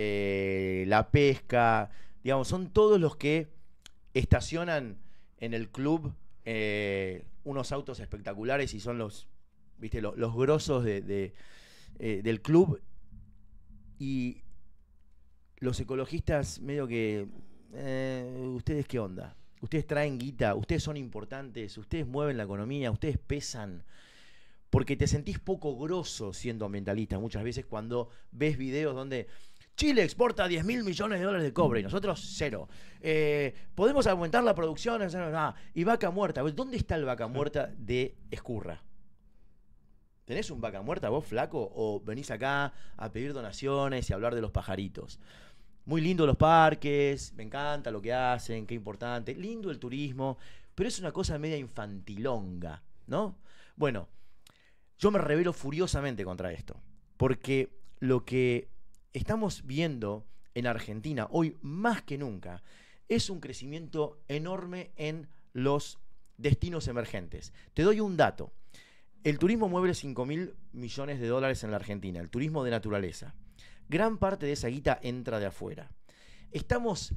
eh, la pesca, digamos, son todos los que estacionan en el club eh, unos autos espectaculares y son los, viste, los, grosos de, eh, del club. Y los ecologistas medio que, ¿ustedes qué onda? Ustedes traen guita, ustedes son importantes, ustedes mueven la economía, ustedes pesan porque te sentís poco grosso siendo ambientalista muchas veces cuando ves videos donde Chile exporta 10 mil millones de dólares de cobre y nosotros cero. Eh, podemos aumentar la producción y vaca muerta. ¿Dónde está el vaca muerta de Escurra? ¿Tenés un vaca muerta vos, flaco? ¿O venís acá a pedir donaciones y a hablar de los pajaritos? Muy lindo los parques, me encanta lo que hacen, qué importante. Lindo el turismo, pero es una cosa media infantilonga, ¿no? Bueno, yo me revelo furiosamente contra esto, porque lo que estamos viendo en Argentina hoy más que nunca es un crecimiento enorme en los destinos emergentes. Te doy un dato. El turismo mueve 5 mil millones de dólares en la Argentina, el turismo de naturaleza. Gran parte de esa guita entra de afuera. Estamos,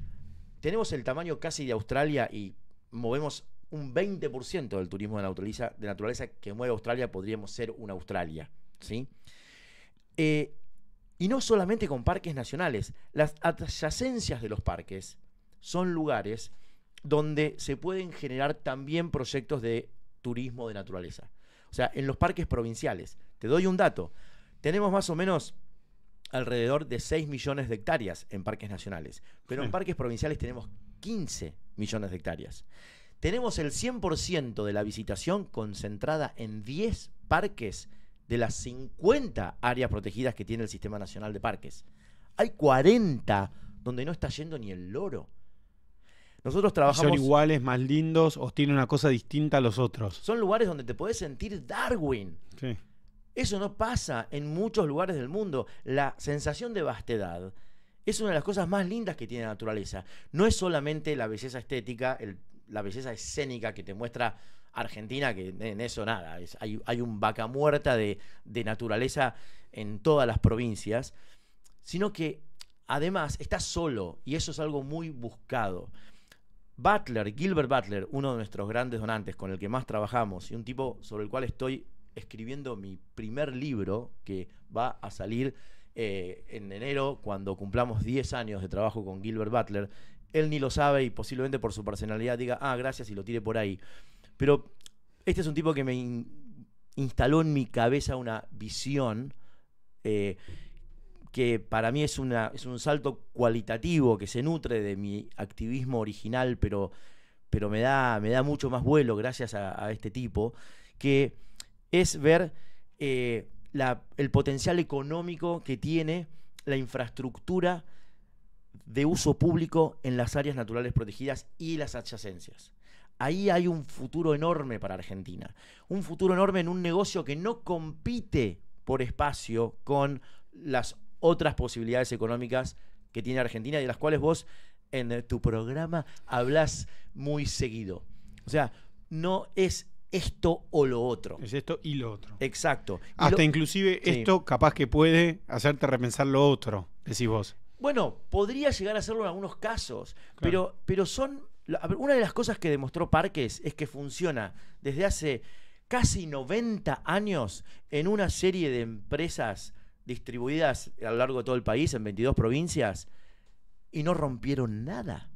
tenemos el tamaño casi de Australia y movemos un 20% del turismo de naturaleza, que mueve Australia, podríamos ser una Australia. ¿sí? Eh, y no solamente con parques nacionales, las adyacencias de los parques son lugares donde se pueden generar también proyectos de turismo de naturaleza. O sea, en los parques provinciales, te doy un dato, tenemos más o menos alrededor de 6 millones de hectáreas en parques nacionales, pero en parques provinciales tenemos 15 millones de hectáreas. Tenemos el 100% de la visitación concentrada en 10 parques de las 50 áreas protegidas que tiene el Sistema Nacional de Parques. Hay 40 donde no está yendo ni el loro. Nosotros trabajamos. Son iguales, más lindos o tienen una cosa distinta a los otros. Son lugares donde te puedes sentir Darwin. Sí. Eso no pasa en muchos lugares del mundo. La sensación de vastedad es una de las cosas más lindas que tiene la naturaleza. No es solamente la belleza estética, la belleza escénica que te muestra Argentina, que en eso nada, hay, un vaca muerta de, naturaleza en todas las provincias, sino que además está solo y eso es algo muy buscado. Butler, Gilbert Butler, uno de nuestros grandes donantes con el que más trabajamos y un tipo sobre el cual estoy escribiendo mi primer libro que va a salir eh, en enero cuando cumplamos 10 años de trabajo con Gilbert Butler. Él ni lo sabe y posiblemente por su personalidad diga, ah, gracias y lo tire por ahí. Pero este es un tipo que me instaló en mi cabeza una visión eh, que para mí es, un salto cualitativo que se nutre de mi activismo original, pero, me, da, mucho más vuelo gracias a, este tipo, que es ver eh, el potencial económico que tiene la infraestructura de uso público en las áreas naturales protegidas y las adyacencias ahí hay un futuro enorme para Argentina. Un futuro enorme en un negocio que no compite por espacio con las otras posibilidades económicas que tiene Argentina y de las cuales vos en tu programa hablas muy seguido. O sea, no es esto o lo otro. Es esto y lo otro. Exacto. Hasta inclusive esto capaz que puede hacerte repensar lo otro, decís vos. Bueno, podría llegar a hacerlo en algunos casos, pero, pero son una de las cosas que demostró Parques es que funciona desde hace casi 90 años en una serie de empresas distribuidas a lo largo de todo el país, en 22 provincias, y no rompieron nada.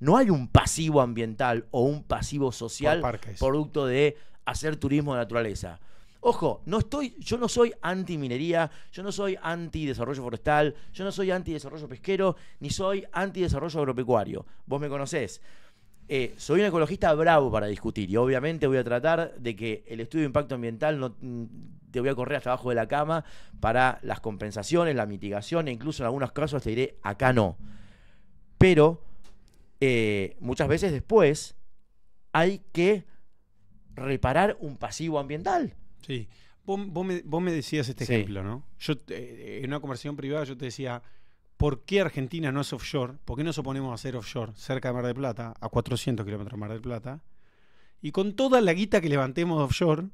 No hay un pasivo ambiental o un pasivo social producto de hacer turismo de naturaleza. Ojo, no estoy, yo no soy anti minería, yo no soy anti desarrollo forestal, yo no soy anti desarrollo pesquero, ni soy anti desarrollo agropecuario. Vos me conocés. Eh, soy un ecologista bravo para discutir y obviamente voy a tratar de que el estudio de impacto ambiental no mm, te voy a correr hasta abajo de la cama para las compensaciones, la mitigación e incluso en algunos casos te diré acá no. Pero eh, muchas veces después hay que reparar un pasivo ambiental. Sí. Vos, me, decías este ejemplo, ¿no? Yo eh, en una conversación privada yo te decía, ¿Por qué Argentina no es offshore? ¿Por qué nos oponemos a hacer offshore cerca de Mar del Plata, a 400 kilómetros de Mar del Plata? Y con toda la guita que levantemos offshore,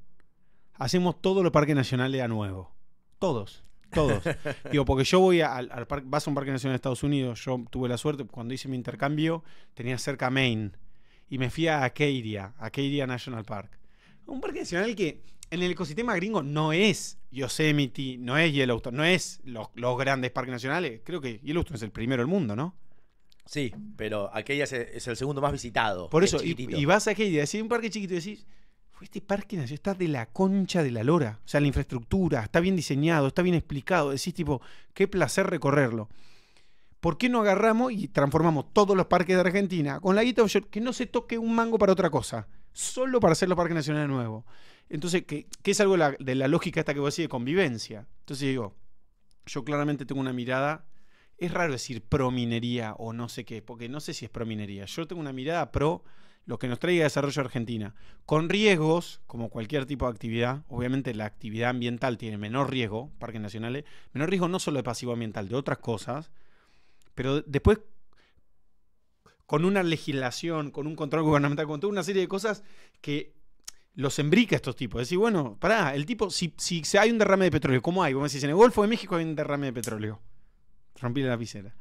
hacemos todos los parques nacionales a nuevo. Todos, todos. Digo, porque yo voy a, al, parque, vas a un parque nacional de Estados Unidos, yo tuve la suerte, cuando hice mi intercambio, tenía cerca Maine. Y me fui a Acadia, Acadia National Park. Un parque nacional que en el ecosistema gringo no es Yosemite, no es Yellowstone, no es los, grandes parques nacionales. Creo que Yellowstone es el primero del mundo, ¿no? Sí, pero aquella es, el segundo más visitado. Por eso, y, vas a y decís un parque chiquito y decís, este parque nacional está de la concha de la lora. O sea, la infraestructura, está bien diseñado, está bien explicado. Decís, tipo, qué placer recorrerlo. ¿Por qué no agarramos y transformamos todos los parques de Argentina con la guita Que no se toque un mango para otra cosa, solo para hacer los parques nacionales nuevos? Entonces, ¿qué es algo de la, lógica esta que vos decís de convivencia. Entonces digo, yo claramente tengo una mirada, es raro decir pro minería o no sé qué, porque no sé si es pro minería. Yo tengo una mirada pro lo que nos traiga desarrollo Argentina, con riesgos, como cualquier tipo de actividad, obviamente la actividad ambiental tiene menor riesgo, parques nacionales, menor riesgo no solo de pasivo ambiental, de otras cosas, pero después con una legislación, con un control gubernamental, con toda una serie de cosas que los embrica estos tipos. Decir, bueno, pará, el tipo, si, si hay un derrame de petróleo, ¿cómo hay? Como decís, en el Golfo de México hay un derrame de petróleo. Rompí la lapicera.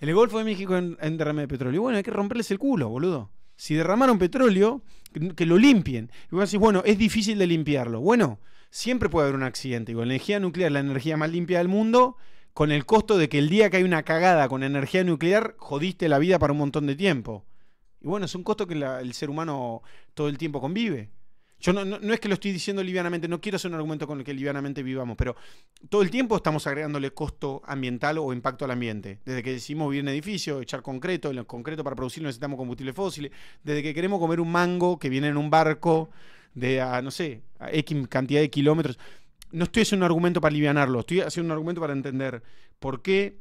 En el Golfo de México hay un derrame de petróleo. Bueno, hay que romperles el culo, boludo. Si derramaron petróleo, que lo limpien. Y vos decís, bueno, es difícil de limpiarlo. Bueno, siempre puede haber un accidente. Y la energía nuclear, la energía más limpia del mundo, con el costo de que el día que hay una cagada con energía nuclear, jodiste la vida para un montón de tiempo. Y bueno, es un costo que el ser humano todo el tiempo convive. Yo no, no, es que lo estoy diciendo livianamente, no quiero hacer un argumento con el que livianamente vivamos, pero todo el tiempo estamos agregándole costo ambiental o impacto al ambiente. Desde que decimos vivir en edificios, echar concreto, en el concreto para producirlo necesitamos combustibles fósiles, desde que queremos comer un mango que viene en un barco de, a, no sé, a X cantidad de kilómetros. No estoy haciendo un argumento para livianarlo, estoy haciendo un argumento para entender por qué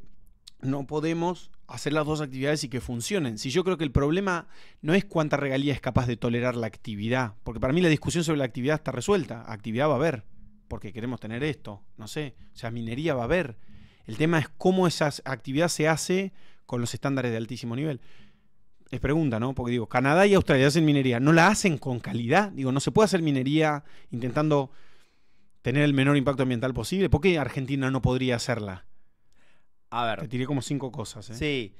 no podemos hacer las dos actividades y que funcionen. Si yo creo que el problema no es cuánta regalía es capaz de tolerar la actividad, porque para mí la discusión sobre la actividad está resuelta. Actividad va a haber, porque queremos tener esto, no sé. O sea, minería va a haber. El tema es cómo esa actividad se hace con los estándares de altísimo nivel. Es pregunta, ¿no? Porque digo, Canadá y Australia hacen minería, ¿no la hacen con calidad? Digo, no se puede hacer minería intentando tener el menor impacto ambiental posible. ¿Por qué Argentina no podría hacerla? A ver. Te tiré como cinco cosas. ¿eh? Sí.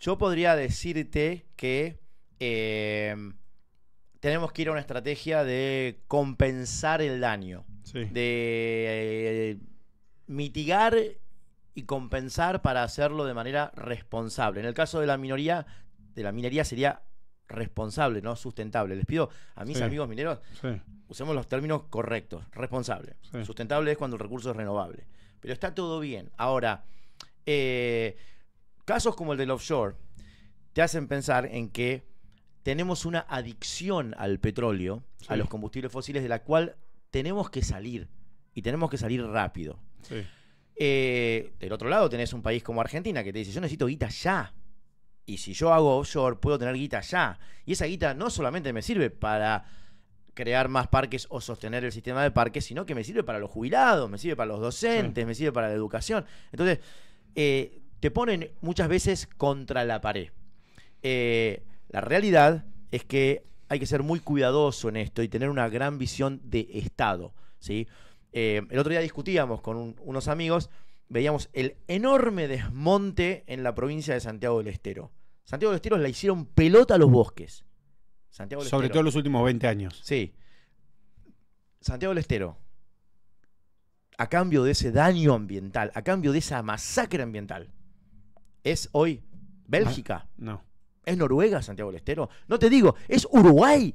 Yo podría decirte que em, tenemos que ir a una estrategia de compensar el daño. Sí. De eh, mitigar y compensar para hacerlo de manera responsable. En el caso de la minoría, de la minería sería responsable, no sustentable. Les pido a mis amigos mineros, usemos los términos correctos. Responsable. Sustentable es cuando el recurso es renovable. Pero está todo bien. Ahora, eh, casos como el del offshore te hacen pensar en que tenemos una adicción al petróleo, a los combustibles fósiles, de la cual tenemos que salir y tenemos que salir rápido. Eh, del otro lado tenés un país como Argentina que te dice, yo necesito guita ya. Y si yo hago offshore, puedo tener guita ya. Y esa guita no solamente me sirve para crear más parques o sostener el sistema de parques, sino que me sirve para los jubilados, me sirve para los docentes, me sirve para la educación. Entonces, eh, te ponen muchas veces contra la pared. Eh, la realidad es que hay que ser muy cuidadoso en esto y tener una gran visión de Estado. ¿sí? Eh, el otro día discutíamos con unos amigos, veíamos el enorme desmonte en la provincia de Santiago del Estero. Santiago del Estero la hicieron pelota a los bosques. Santiago Sobre todo en los últimos 20 años. Sí. Santiago del Estero, a cambio de ese daño ambiental, a cambio de esa masacre ambiental, es hoy Bélgica. Ah, no. Es Noruega, Santiago del Estero. No te digo, es Uruguay.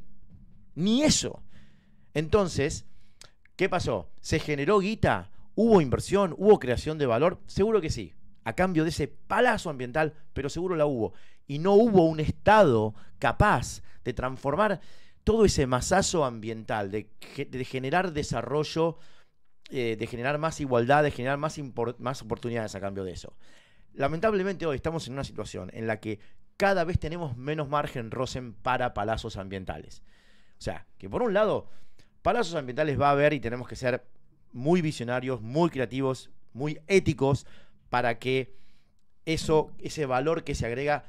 Ni eso. Entonces, ¿qué pasó? ¿Se generó guita? ¿Hubo inversión? ¿Hubo creación de valor? Seguro que sí. A cambio de ese palazo ambiental, pero seguro la hubo. Y no hubo un Estado capaz de transformar todo ese masazo ambiental, de, de generar desarrollo eh, de generar más igualdad, de generar más, más oportunidades a cambio de eso. Lamentablemente hoy estamos en una situación en la que cada vez tenemos menos margen Rosen para palazos ambientales. O sea, que por un lado, palazos ambientales va a haber y tenemos que ser muy visionarios, muy creativos, muy éticos para que eso, ese valor que se agrega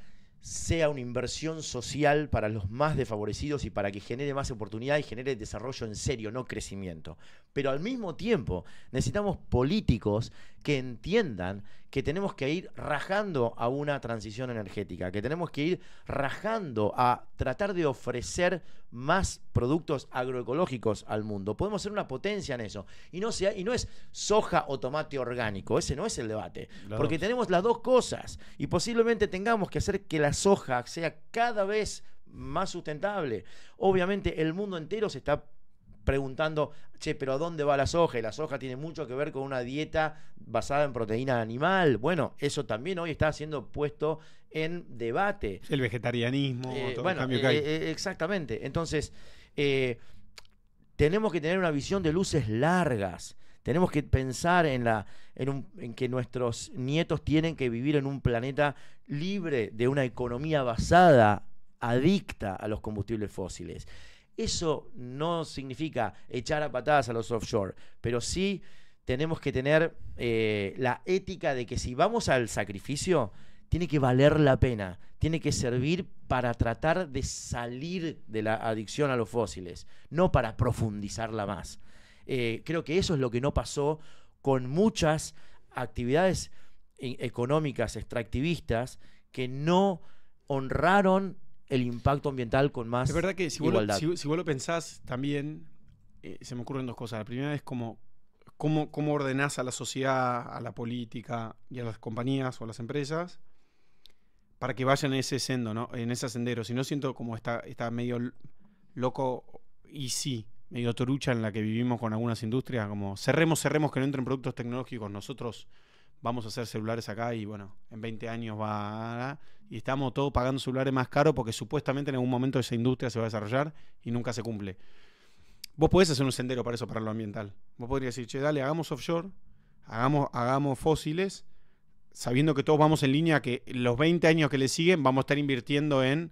sea una inversión social para los más desfavorecidos y para que genere más oportunidad y genere desarrollo en serio, no crecimiento. Pero al mismo tiempo necesitamos políticos que entiendan que tenemos que ir rajando a una transición energética, que tenemos que ir rajando a tratar de ofrecer más productos agroecológicos al mundo. Podemos ser una potencia en eso. Y no, sea, y no es soja o tomate orgánico, ese no es el debate. porque tenemos las dos cosas y posiblemente tengamos que hacer que la soja sea cada vez más sustentable. Obviamente el mundo entero se está preguntando, che, pero ¿a dónde va la soja? Y la soja tiene mucho que ver con una dieta basada en proteína animal. Bueno, eso también hoy está siendo puesto en debate. El vegetarianismo, eh, cambio eh, eh, exactamente. Entonces, tenemos que tener una visión de luces largas. Tenemos que pensar en, que nuestros nietos tienen que vivir en un planeta libre de una economía basada, adicta a los combustibles fósiles. Eso no significa echar a patadas a los offshore, pero sí tenemos que tener eh, la ética de que si vamos al sacrificio, tiene que valer la pena, tiene que servir para tratar de salir de la adicción a los fósiles, no para profundizarla más. Eh, creo que eso es lo que no pasó con muchas actividades eh, económicas extractivistas que no honraron el impacto ambiental con más. Es verdad que si, Vos, lo, si, pensás también, eh, se me ocurren dos cosas. La primera es como cómo, cómo ordenás a la sociedad, a la política y a las compañías o a las empresas para que vayan en ese sendo, ¿no? En ese sendero. Si no siento como está, está medio loco y sí, medio torucha en la que vivimos con algunas industrias, como cerremos, cerremos que no entren productos tecnológicos nosotros vamos a hacer celulares acá y bueno, en 20 años va... Y estamos todos pagando celulares más caros porque supuestamente en algún momento esa industria se va a desarrollar y nunca se cumple. Vos podés hacer un sendero para eso, para lo ambiental. Vos podrías decir, che, dale, hagamos offshore, hagamos, hagamos fósiles, sabiendo que todos vamos en línea, que los 20 años que le siguen vamos a estar invirtiendo en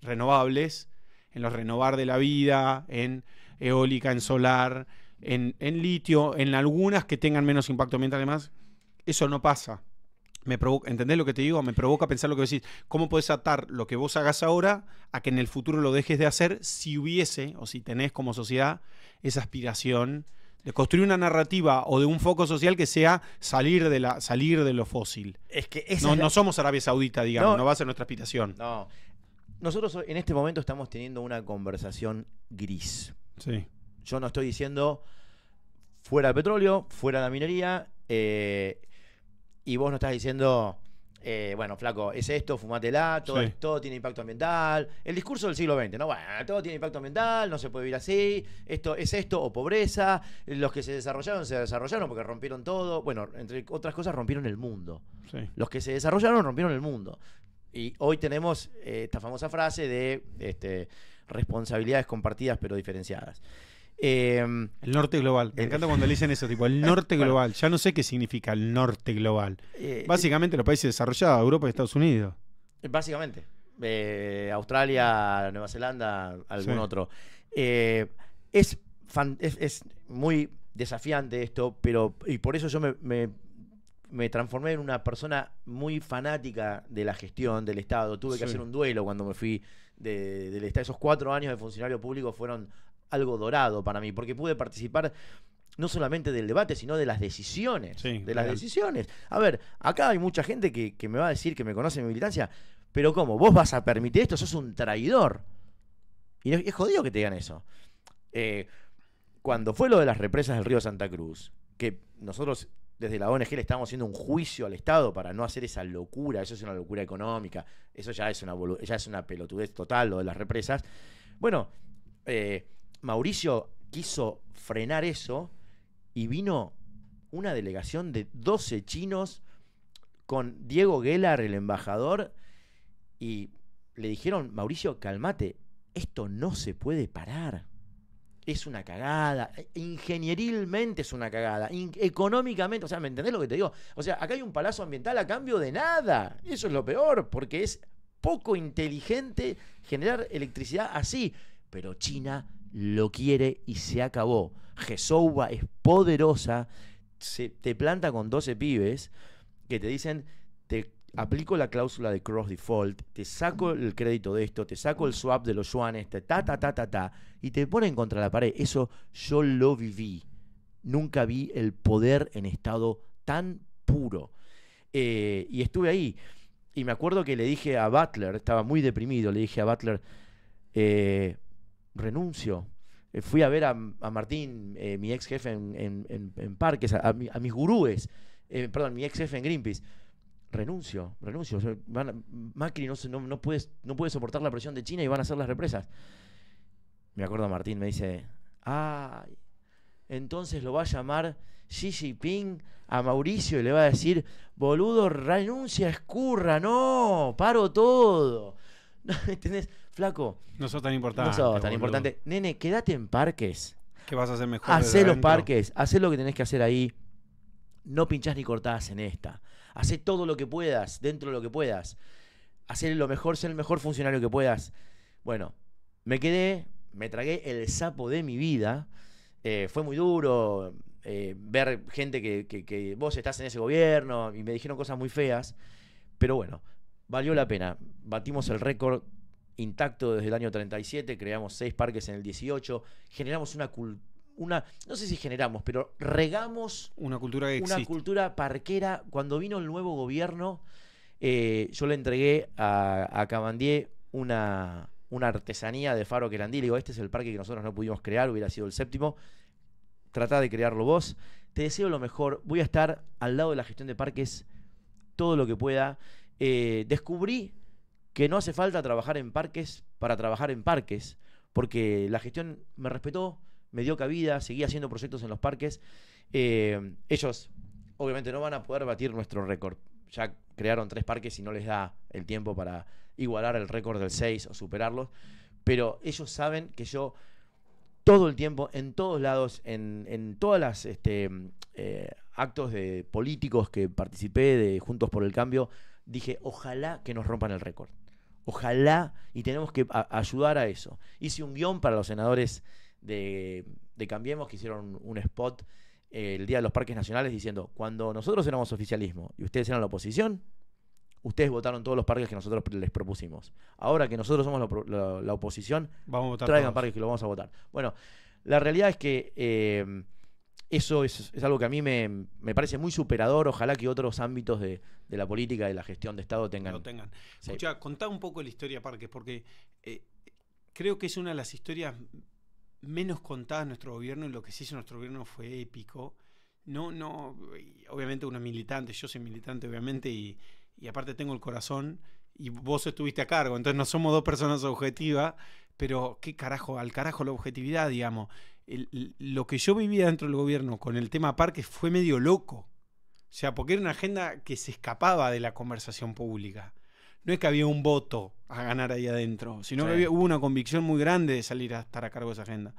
renovables, en los renovar de la vida, en eólica, en solar, en, en litio, en algunas que tengan menos impacto ambiental además, eso no pasa. Me provoca, ¿Entendés lo que te digo? Me provoca pensar lo que decís. ¿Cómo podés atar lo que vos hagas ahora a que en el futuro lo dejes de hacer si hubiese o si tenés como sociedad esa aspiración de construir una narrativa o de un foco social que sea salir de, la, salir de lo fósil? Es que no, somos Arabia Saudita, digamos, no, va a ser nuestra aspiración. No. Nosotros en este momento estamos teniendo una conversación gris. Sí. Yo no estoy diciendo fuera el petróleo, fuera la minería, eh, y vos no estás diciendo, eh, bueno, flaco, es esto, fumatela, todo, tiene impacto ambiental. El discurso del siglo XX, ¿no? Bueno, todo tiene impacto ambiental, no se puede vivir así, esto es esto, o pobreza, los que se desarrollaron se desarrollaron porque rompieron todo, bueno, entre otras cosas rompieron el mundo. Los que se desarrollaron rompieron el mundo. Y hoy tenemos eh, esta famosa frase de este, responsabilidades compartidas pero diferenciadas. Em, el norte global. Me eh, encanta cuando le dicen eso, tipo, el norte global. ya no sé qué significa el norte global. Eh, básicamente los países desarrollados, Europa y Estados Unidos. Eh, básicamente. Australia, Nueva Zelanda, algún otro. Es, es, muy desafiante esto, pero. Y por eso yo me, me transformé en una persona muy fanática de la gestión del Estado. Tuve que hacer un duelo cuando me fui del Estado. Esos cuatro años de funcionario público fueron algo dorado para mí, porque pude participar no solamente del debate, sino de las decisiones. de las decisiones. A ver, acá hay mucha gente que, me va a decir que me conoce mi militancia, pero ¿cómo? ¿Vos vas a permitir esto? Sos un traidor. Y es, jodido que te digan eso. Eh, cuando fue lo de las represas del río Santa Cruz, que nosotros desde la ONG le estábamos haciendo un juicio al Estado para no hacer esa locura, eso es una locura económica, eso ya es una, ya es una pelotudez total, lo de las represas. Bueno, eh, Mauricio quiso frenar eso y vino una delegación de 12 chinos con Diego Gellar el embajador, y le dijeron, Mauricio, calmate, esto no se puede parar. Es una cagada, e-, ingenierilmente es una cagada, económicamente, o sea, ¿me entendés lo que te digo? O sea, acá hay un palazo ambiental a cambio de nada. Eso es lo peor, porque es poco inteligente generar electricidad así. Pero China lo quiere y se acabó. Jesouba es poderosa, se, te planta con 12 pibes que te dicen, te aplico la cláusula de cross default, te saco el crédito de esto, te saco el swap de los yuanes, te ta, ta, ta, ta, ta, y te ponen contra la pared. Eso yo lo viví. Nunca vi el poder en estado tan puro. Eh, y estuve ahí. Y me acuerdo que le dije a Butler, estaba muy deprimido, le dije a Butler, eh, renuncio. Eh, fui a ver a, Martín, eh, mi ex jefe en, Parques, a, mis gurúes, eh, perdón, mi ex jefe en Greenpeace. Renuncio, renuncio. Macri no, no, puede, no puede soportar la presión de China y van a hacer las represas. Me acuerdo a Martín, me dice, ay, entonces lo va a llamar Xi Jinping a Mauricio y le va a decir, boludo, renuncia, escurra, no, paro todo. ¿Entendés? No sos tan importante. No tan Nene, quédate en parques. Que vas a hacer mejor. Hacé los parques, hacé lo que tenés que hacer ahí. No pinchás ni cortás en esta. Hacé todo lo que puedas, dentro de lo que puedas. Hacé lo mejor, ser el mejor funcionario que puedas. Bueno, me quedé, me tragué el sapo de mi vida. Eh, fue muy duro eh, ver gente que, que, que, vos estás en ese gobierno y me dijeron cosas muy feas. Pero bueno, valió la pena. Batimos el récord intacto desde el año 37, creamos seis parques en el 18, generamos una cultura una, no sé si generamos, pero regamos una cultura, una cultura parquera. Cuando vino el nuevo gobierno, eh, yo le entregué a, a una, una, artesanía de Faro Querandí. Le digo, este es el parque que nosotros no pudimos crear, hubiera sido el séptimo. Trata de crearlo vos. Te deseo lo mejor. Voy a estar al lado de la gestión de parques todo lo que pueda. Eh, descubrí que no hace falta trabajar en parques para trabajar en parques, porque la gestión me respetó, me dio cabida, seguí haciendo proyectos en los parques. Eh, ellos obviamente no van a poder batir nuestro récord. Ya crearon tres parques y no les da el tiempo para igualar el récord del 6 o superarlos. Pero ellos saben que yo todo el tiempo, en todos lados, en, en todas las este, eh, actos de políticos que participé de Juntos por el Cambio, dije, ojalá que nos rompan el récord. Ojalá, y tenemos que ayudar a eso. Hice un guión para los senadores de, Cambiemos que hicieron un spot eh, el día de los parques nacionales diciendo, cuando nosotros éramos oficialismo y ustedes eran la oposición, ustedes votaron todos los parques que nosotros les propusimos. Ahora que nosotros somos la, oposición, traigan parques que lo vamos a votar. Bueno, la realidad es que... Eh, eso es, algo que a mí me, parece muy superador. Ojalá que otros ámbitos de, la política, de la gestión de Estado tengan. Lo tengan. escucha contá un poco la historia Parque, porque eh, creo que es una de las historias menos contadas de nuestro gobierno y lo que se hizo en nuestro gobierno fue épico. No, no, obviamente uno es militante, yo soy militante, obviamente, y, y aparte tengo el corazón y vos estuviste a cargo, entonces no somos dos personas objetivas, pero qué carajo, al carajo la objetividad, digamos lo que yo vivía dentro del gobierno con el tema parques fue medio loco. O sea, porque era una agenda que se escapaba de la conversación pública. No es que había un voto a ganar ahí adentro, sino que hubo una convicción muy grande de salir a estar a cargo de esa agenda.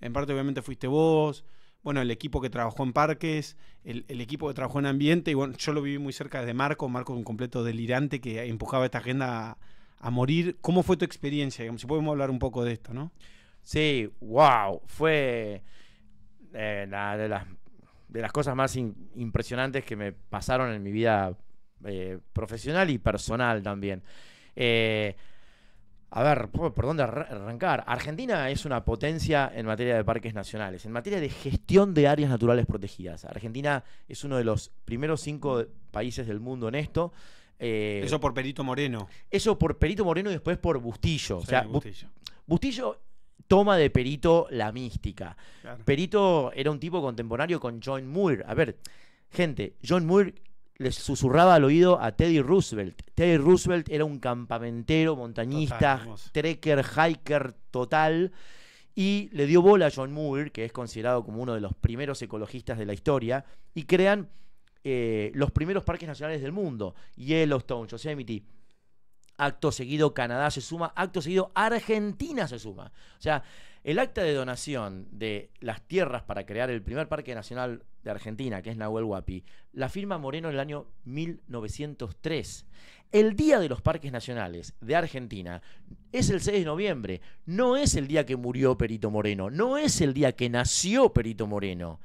En parte, obviamente, fuiste vos, bueno, el equipo que trabajó en parques, el, equipo que trabajó en ambiente, y bueno, yo lo viví muy cerca de Marco, Marco un completo delirante que empujaba esta agenda a, a morir. ¿Cómo fue tu experiencia? Si podemos hablar un poco de esto, ¿no? Sí, wow, fue eh, la, de, las, cosas más impresionantes que me pasaron en mi vida eh, profesional y personal también. Eh, a ver, ¿por dónde arrancar? Argentina es una potencia en materia de parques nacionales, en materia de gestión de áreas naturales protegidas. Argentina es uno de los primeros cinco países del mundo en esto. eso por Perito Moreno. Eso por Perito Moreno y después por Bustillo. Bustillo. Bustillo toma de Perito la mística. Perito era un tipo contemporáneo con John Muir. A ver, gente, John Muir le susurraba al oído a Teddy Roosevelt. Teddy Roosevelt era un campamentero, montañista, trekker, hiker total. Y le dio bola a John Muir, que es considerado como uno de los primeros ecologistas de la historia, y crean eh, los primeros parques nacionales del mundo, Yellowstone, Yosemite acto seguido Canadá se suma, acto seguido Argentina se suma. O sea, el acta de donación de las tierras para crear el primer parque nacional de Argentina, que es Nahuel Huapi, la firma Moreno en el año 1903. El Día de los Parques Nacionales de Argentina es el 6 de noviembre, no es el día que murió Perito Moreno, no es el día que nació Perito Moreno,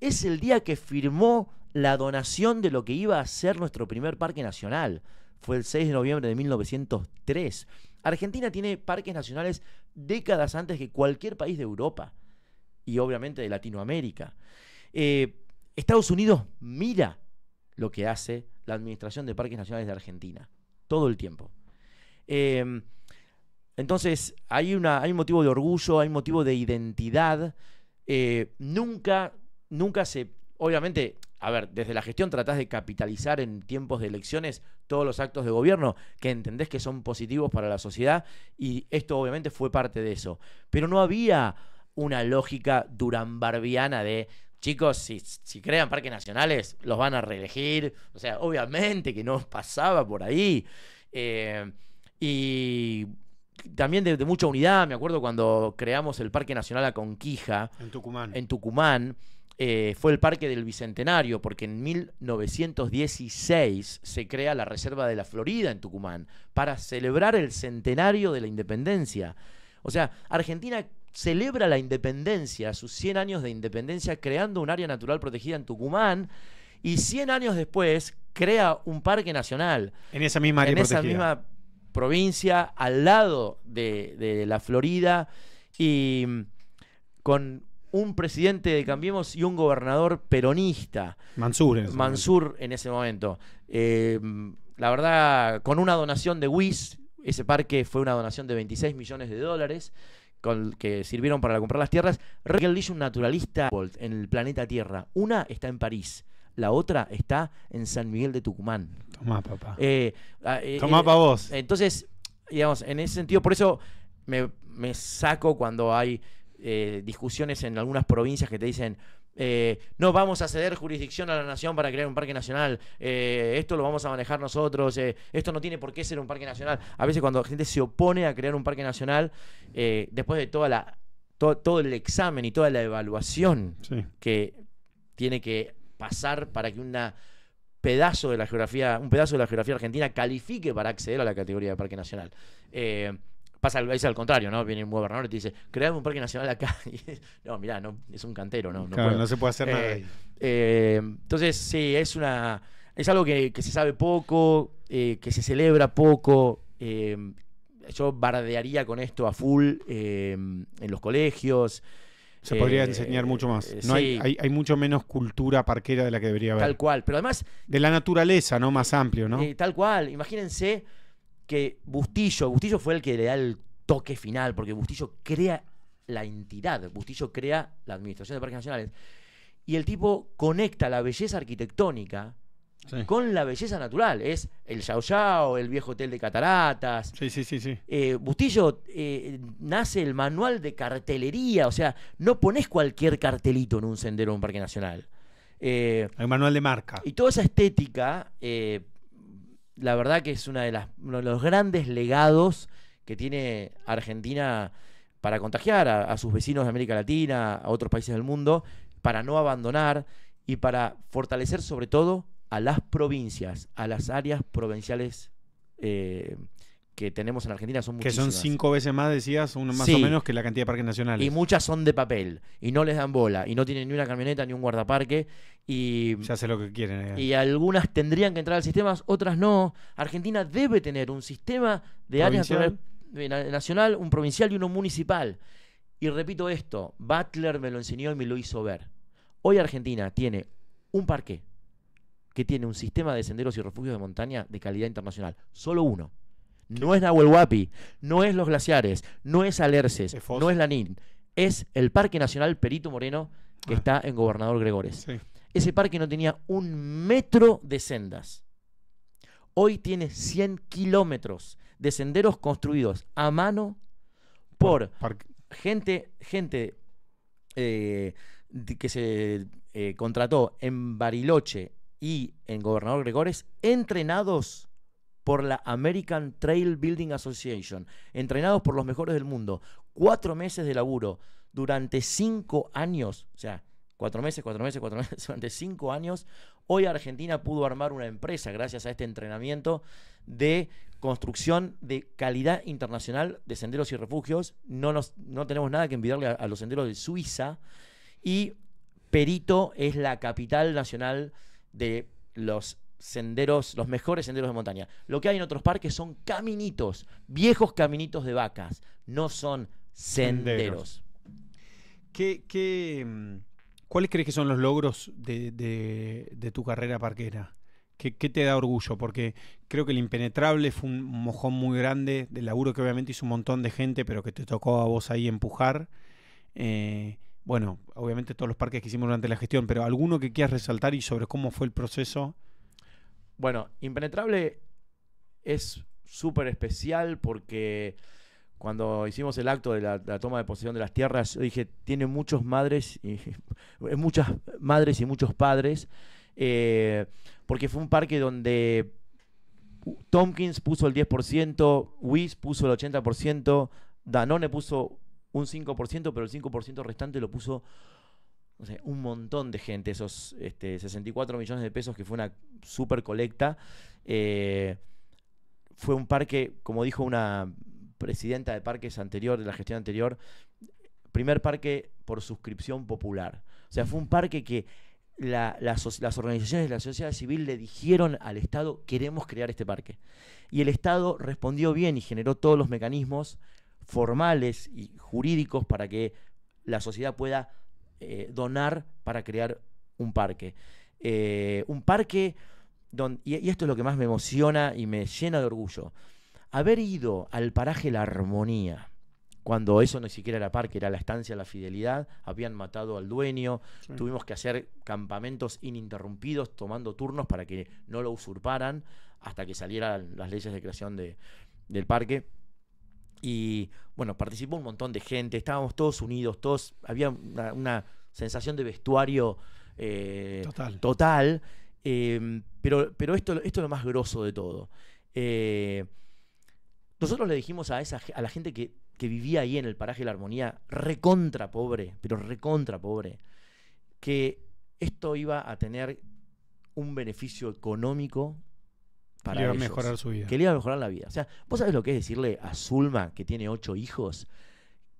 es el día que firmó la donación de lo que iba a ser nuestro primer parque nacional fue el 6 de noviembre de 1903. Argentina tiene parques nacionales décadas antes que cualquier país de Europa y obviamente de Latinoamérica. Eh, Estados Unidos mira lo que hace la Administración de Parques Nacionales de Argentina, todo el tiempo. Em, entonces, hay, un motivo de orgullo, hay un motivo de identidad. Eh, nunca, nunca se... Obviamente, a ver, desde la gestión tratás de capitalizar en tiempos de elecciones todos los actos de gobierno que entendés que son positivos para la sociedad y esto obviamente fue parte de eso. Pero no había una lógica durambarbiana de, chicos, si, crean parques nacionales, los van a reelegir. O sea, obviamente que no pasaba por ahí. Eh, y también de, mucha unidad, me acuerdo cuando creamos el Parque Nacional La Conquija. En Tucumán. En Tucumán eh, fue el Parque del Bicentenario, porque en 1916 se crea la Reserva de la Florida en Tucumán para celebrar el centenario de la independencia. O sea, Argentina celebra la independencia, sus 100 años de independencia, creando un área natural protegida en Tucumán y 100 años después crea un parque nacional. En esa misma en Esa misma provincia, al lado de, de la Florida y mm, con un presidente de Cambiemos y un gobernador peronista. Mansur. En ese Mansur en ese momento. Em, la verdad, con una donación de WIS, ese parque fue una donación de 26 millones de dólares con, que sirvieron para comprar las tierras. dice un naturalista en el planeta Tierra. Una está en París. La otra está en San Miguel de Tucumán. Tomá, papá. Eh, ah, eh, eh, Tomá para vos. Entonces, digamos, en ese sentido, por eso me, me saco cuando hay eh, discusiones en algunas provincias que te dicen, eh, no vamos a ceder jurisdicción a la nación para crear un parque nacional, eh, esto lo vamos a manejar nosotros, esto no tiene por qué ser un parque nacional. A veces cuando la gente se opone a crear un parque nacional, después de toda la, todo el examen y toda la evaluación que tiene que pasar para que una pedazo de la geografía, un pedazo de la geografía argentina califique para acceder a la categoría de parque nacional. Pasa es al contrario, ¿no? Viene un gobernador y te dice, creamos un parque nacional acá. no, mirá, es un cantero, ¿no? No, claro, no se puede hacer eh, nada ahí. Eh, entonces, sí, es una. Es algo que, se sabe poco, eh, que se celebra poco. yo bardearía con esto a full en los colegios. Se podría enseñar mucho más. hay, hay, mucho menos cultura parquera de la que debería haber. Tal cual, pero además. De la naturaleza, ¿no? Más amplio, ¿no? tal cual. Imagínense que Bustillo, Bustillo fue el que le da el toque final, porque Bustillo crea la entidad, Bustillo crea la Administración de Parques Nacionales. Y el tipo conecta la belleza arquitectónica con la belleza natural. Es el Yao Yao, el viejo hotel de cataratas. Sí, sí, sí. sí. Eh, Bustillo eh, nace el manual de cartelería. O sea, no pones cualquier cartelito en un sendero en un parque nacional. Eh, el manual de marca. Y toda esa estética eh, la verdad que es una de las, uno de los grandes legados que tiene Argentina para contagiar a, sus vecinos de América Latina, a otros países del mundo, para no abandonar y para fortalecer sobre todo a las provincias, a las áreas provinciales eh, que tenemos en Argentina son muchísimas. Que son cinco veces más, decías, uno más o menos, que la cantidad de parques nacionales. Y muchas son de papel, y no les dan bola, y no tienen ni una camioneta ni un guardaparque, y... Se hace lo que quieren. Eh. Y algunas tendrían que entrar al sistema, otras no. Argentina debe tener un sistema de áreas nacional, un provincial y uno municipal. Y repito esto, Butler me lo enseñó y me lo hizo ver. Hoy Argentina tiene un parque que tiene un sistema de senderos y refugios de montaña de calidad internacional, solo uno no es Nahuel Huapi, no es Los Glaciares, no es Alerces, no es Lanín. Es el Parque Nacional Perito Moreno que ah. está en Gobernador Gregores. Ese parque no tenía un metro de sendas. Hoy tiene 100 kilómetros de senderos construidos a mano por gente, gente eh, que se eh, contrató en Bariloche y en Gobernador Gregores, entrenados por la American Trail Building Association, entrenados por los mejores del mundo. Cuatro meses de laburo durante cinco años, o sea, cuatro meses, cuatro meses, cuatro meses, durante cinco años, hoy Argentina pudo armar una empresa gracias a este entrenamiento de construcción de calidad internacional de senderos y refugios. No, nos, no tenemos nada que envidiarle a, a los senderos de Suiza. Y Perito es la capital nacional de los senderos, los mejores senderos de montaña. Lo que hay en otros parques son caminitos, viejos caminitos de vacas, no son senderos. ¿Qué, mm, cuáles crees que son los logros de, tu carrera parquera? ¿Qué, te da orgullo? Porque creo que el impenetrable fue un mojón muy grande, de laburo que obviamente hizo un montón de gente, pero que te tocó a vos ahí empujar. Eh, bueno, obviamente todos los parques que hicimos durante la gestión, pero alguno que quieras resaltar y sobre cómo fue el proceso bueno, Impenetrable es súper especial porque cuando hicimos el acto de la, toma de posesión de las tierras, yo dije, tiene muchos madres y muchas madres y muchos padres, eh, porque fue un parque donde Tompkins puso el 10%, Wiz puso el 80%, Danone puso un 5%, pero el 5% restante lo puso un montón de gente, esos 64 este, millones de pesos que fue una super colecta. Eh, fue un parque, como dijo una presidenta de parques anterior, de la gestión anterior, primer parque por suscripción popular. O sea, fue un parque que las organizaciones de la sociedad civil le dijeron al Estado, queremos crear este parque. Y el Estado respondió bien y generó todos los mecanismos formales y jurídicos para que la sociedad pueda eh, donar para crear un parque. Eh, un parque donde, y, esto es lo que más me emociona y me llena de orgullo, haber ido al paraje La Armonía cuando eso no siquiera era parque, era la estancia La Fidelidad, habían matado al dueño, tuvimos que hacer campamentos ininterrumpidos tomando turnos para que no lo usurparan hasta que salieran las leyes de creación del parque. Y bueno, participó un montón de gente, estábamos todos unidos, todos, había una, sensación de vestuario eh, total. Em, pero pero esto, esto es lo más grosso de todo. Eh, nosotros le dijimos a, esa, a la gente que, que vivía ahí en el paraje de la armonía, recontra pobre, pero recontra pobre, que esto iba a tener un beneficio económico para mejorar su vida. Que le iba a mejorar la vida. O sea, vos sabés lo que es decirle a Zulma, que tiene ocho hijos,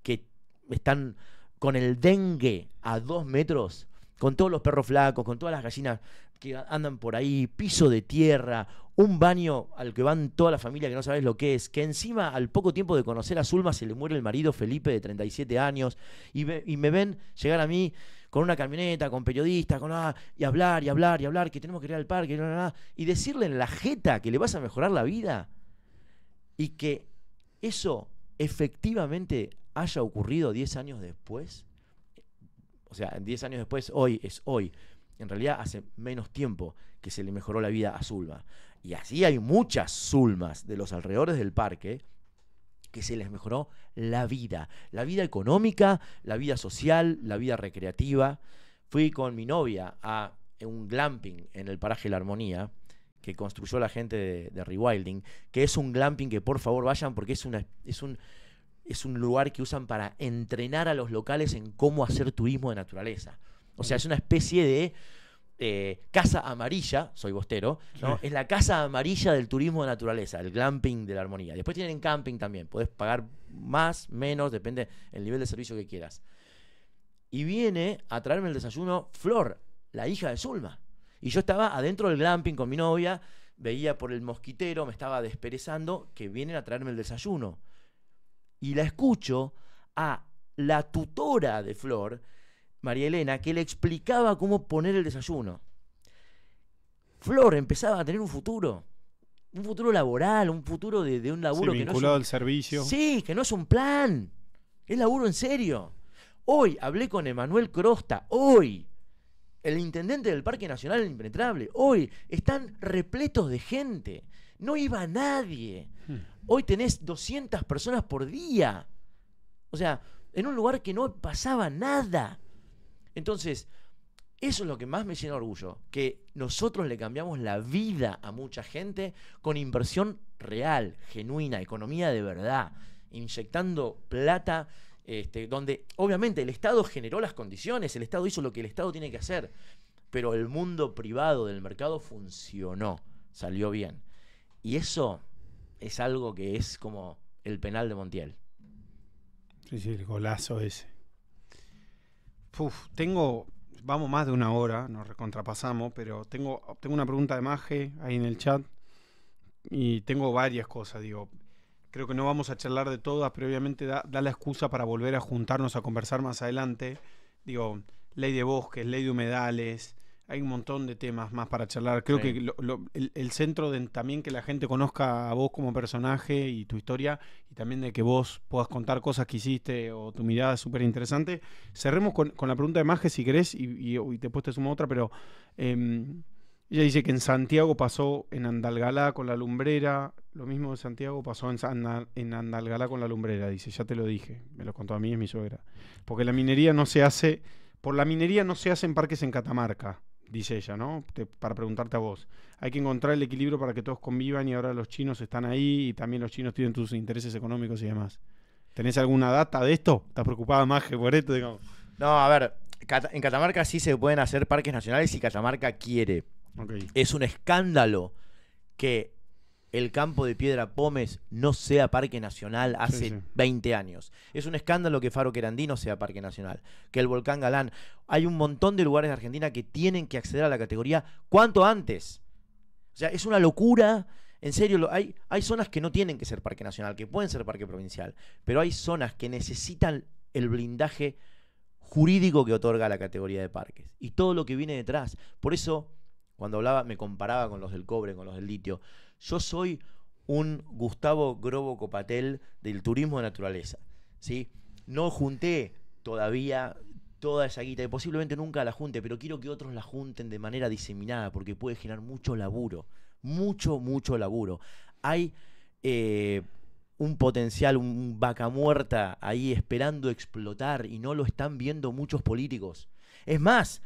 que están con el dengue a dos metros, con todos los perros flacos, con todas las gallinas que andan por ahí, piso de tierra, un baño al que van toda la familia que no sabes lo que es, que encima al poco tiempo de conocer a Zulma se le muere el marido Felipe de 37 años y y me ven llegar a mí con una camioneta, con periodistas, con ah, y hablar y hablar y hablar, que tenemos que ir al parque, y decirle en la jeta que le vas a mejorar la vida y que eso efectivamente haya ocurrido 10 años después, o sea, 10 años después, hoy es hoy, en realidad hace menos tiempo que se le mejoró la vida a Zulma. Y así hay muchas Zulmas de los alrededores del parque que se les mejoró la vida, la vida económica, la vida social, la vida recreativa. Fui con mi novia a un glamping en el paraje La Armonía que construyó la gente de, Rewilding, que es un glamping que por favor vayan porque es, una, es, un, es un lugar que usan para entrenar a los locales en cómo hacer turismo de naturaleza. O sea, es una especie de eh, Casa Amarilla, soy bostero, ¿no? es la Casa Amarilla del Turismo de Naturaleza, el glamping de la armonía. Después tienen camping también, puedes pagar más, menos, depende el nivel de servicio que quieras. Y viene a traerme el desayuno Flor, la hija de Zulma. Y yo estaba adentro del glamping con mi novia, veía por el mosquitero, me estaba desperezando, que vienen a traerme el desayuno. Y la escucho a la tutora de Flor María Elena, que le explicaba cómo poner el desayuno. Flor empezaba a tener un futuro. Un futuro laboral, un futuro de, un laburo. que no es un, al servicio. Sí, que no es un plan. Es laburo en serio. Hoy hablé con Emanuel Crosta, hoy. El intendente del Parque Nacional Impenetrable, hoy. Están repletos de gente. No iba nadie. Hmm. Hoy tenés 200 personas por día. O sea, en un lugar que no pasaba nada. Entonces, eso es lo que más me llena de orgullo, que nosotros le cambiamos la vida a mucha gente con inversión real, genuina, economía de verdad, inyectando plata, este, donde obviamente el Estado generó las condiciones, el Estado hizo lo que el Estado tiene que hacer, pero el mundo privado del mercado funcionó, salió bien. Y eso es algo que es como el penal de Montiel. Sí, sí, el golazo ese tengo, vamos más de una hora, nos recontrapasamos, pero tengo, tengo una pregunta de Maje ahí en el chat y tengo varias cosas, digo. Creo que no vamos a charlar de todas, pero obviamente da, da la excusa para volver a juntarnos a conversar más adelante. Digo, ley de bosques, ley de humedales, hay un montón de temas más para charlar. Creo que el, centro de también que la gente conozca a vos como personaje y tu historia, y también de que vos puedas contar cosas que hiciste o tu mirada es súper interesante. Cerremos con, la pregunta de Maje, si querés, y, después te sumo otra, pero em, ella dice que en Santiago pasó en Andalgalá con la lumbrera, lo mismo de Santiago pasó en, en Andalgalá con la lumbrera, dice, ya te lo dije, me lo contó a mí, es mi suegra. Porque la minería no se hace... Por la minería no se hacen parques en Catamarca dice ella, ¿no? para preguntarte a vos. Hay que encontrar el equilibrio para que todos convivan y ahora los chinos están ahí y también los chinos tienen tus intereses económicos y demás. ¿Tenés alguna data de esto? ¿Estás preocupada más que por esto? No, a ver, en Catamarca sí se pueden hacer parques nacionales y Catamarca quiere. Es un escándalo que el campo de Piedra Pómez no sea parque nacional hace 20 años. Es un escándalo que Faro Querandino sea parque nacional, que el volcán Galán. Hay un montón de lugares de Argentina que tienen que acceder a la categoría cuanto antes. O sea, es una locura. En serio, hay, hay zonas que no tienen que ser parque nacional, que pueden ser parque provincial, pero hay zonas que necesitan el blindaje jurídico que otorga la categoría de parques y todo lo que viene detrás. Por eso, cuando hablaba, me comparaba con los del cobre, con los del litio yo soy un Gustavo Grobo Copatel del turismo de naturaleza. ¿sí? No junté todavía toda esa guita y posiblemente nunca la junte, pero quiero que otros la junten de manera diseminada porque puede generar mucho laburo, mucho, mucho laburo. Hay eh, un potencial, un vaca muerta ahí esperando explotar y no lo están viendo muchos políticos. Es más,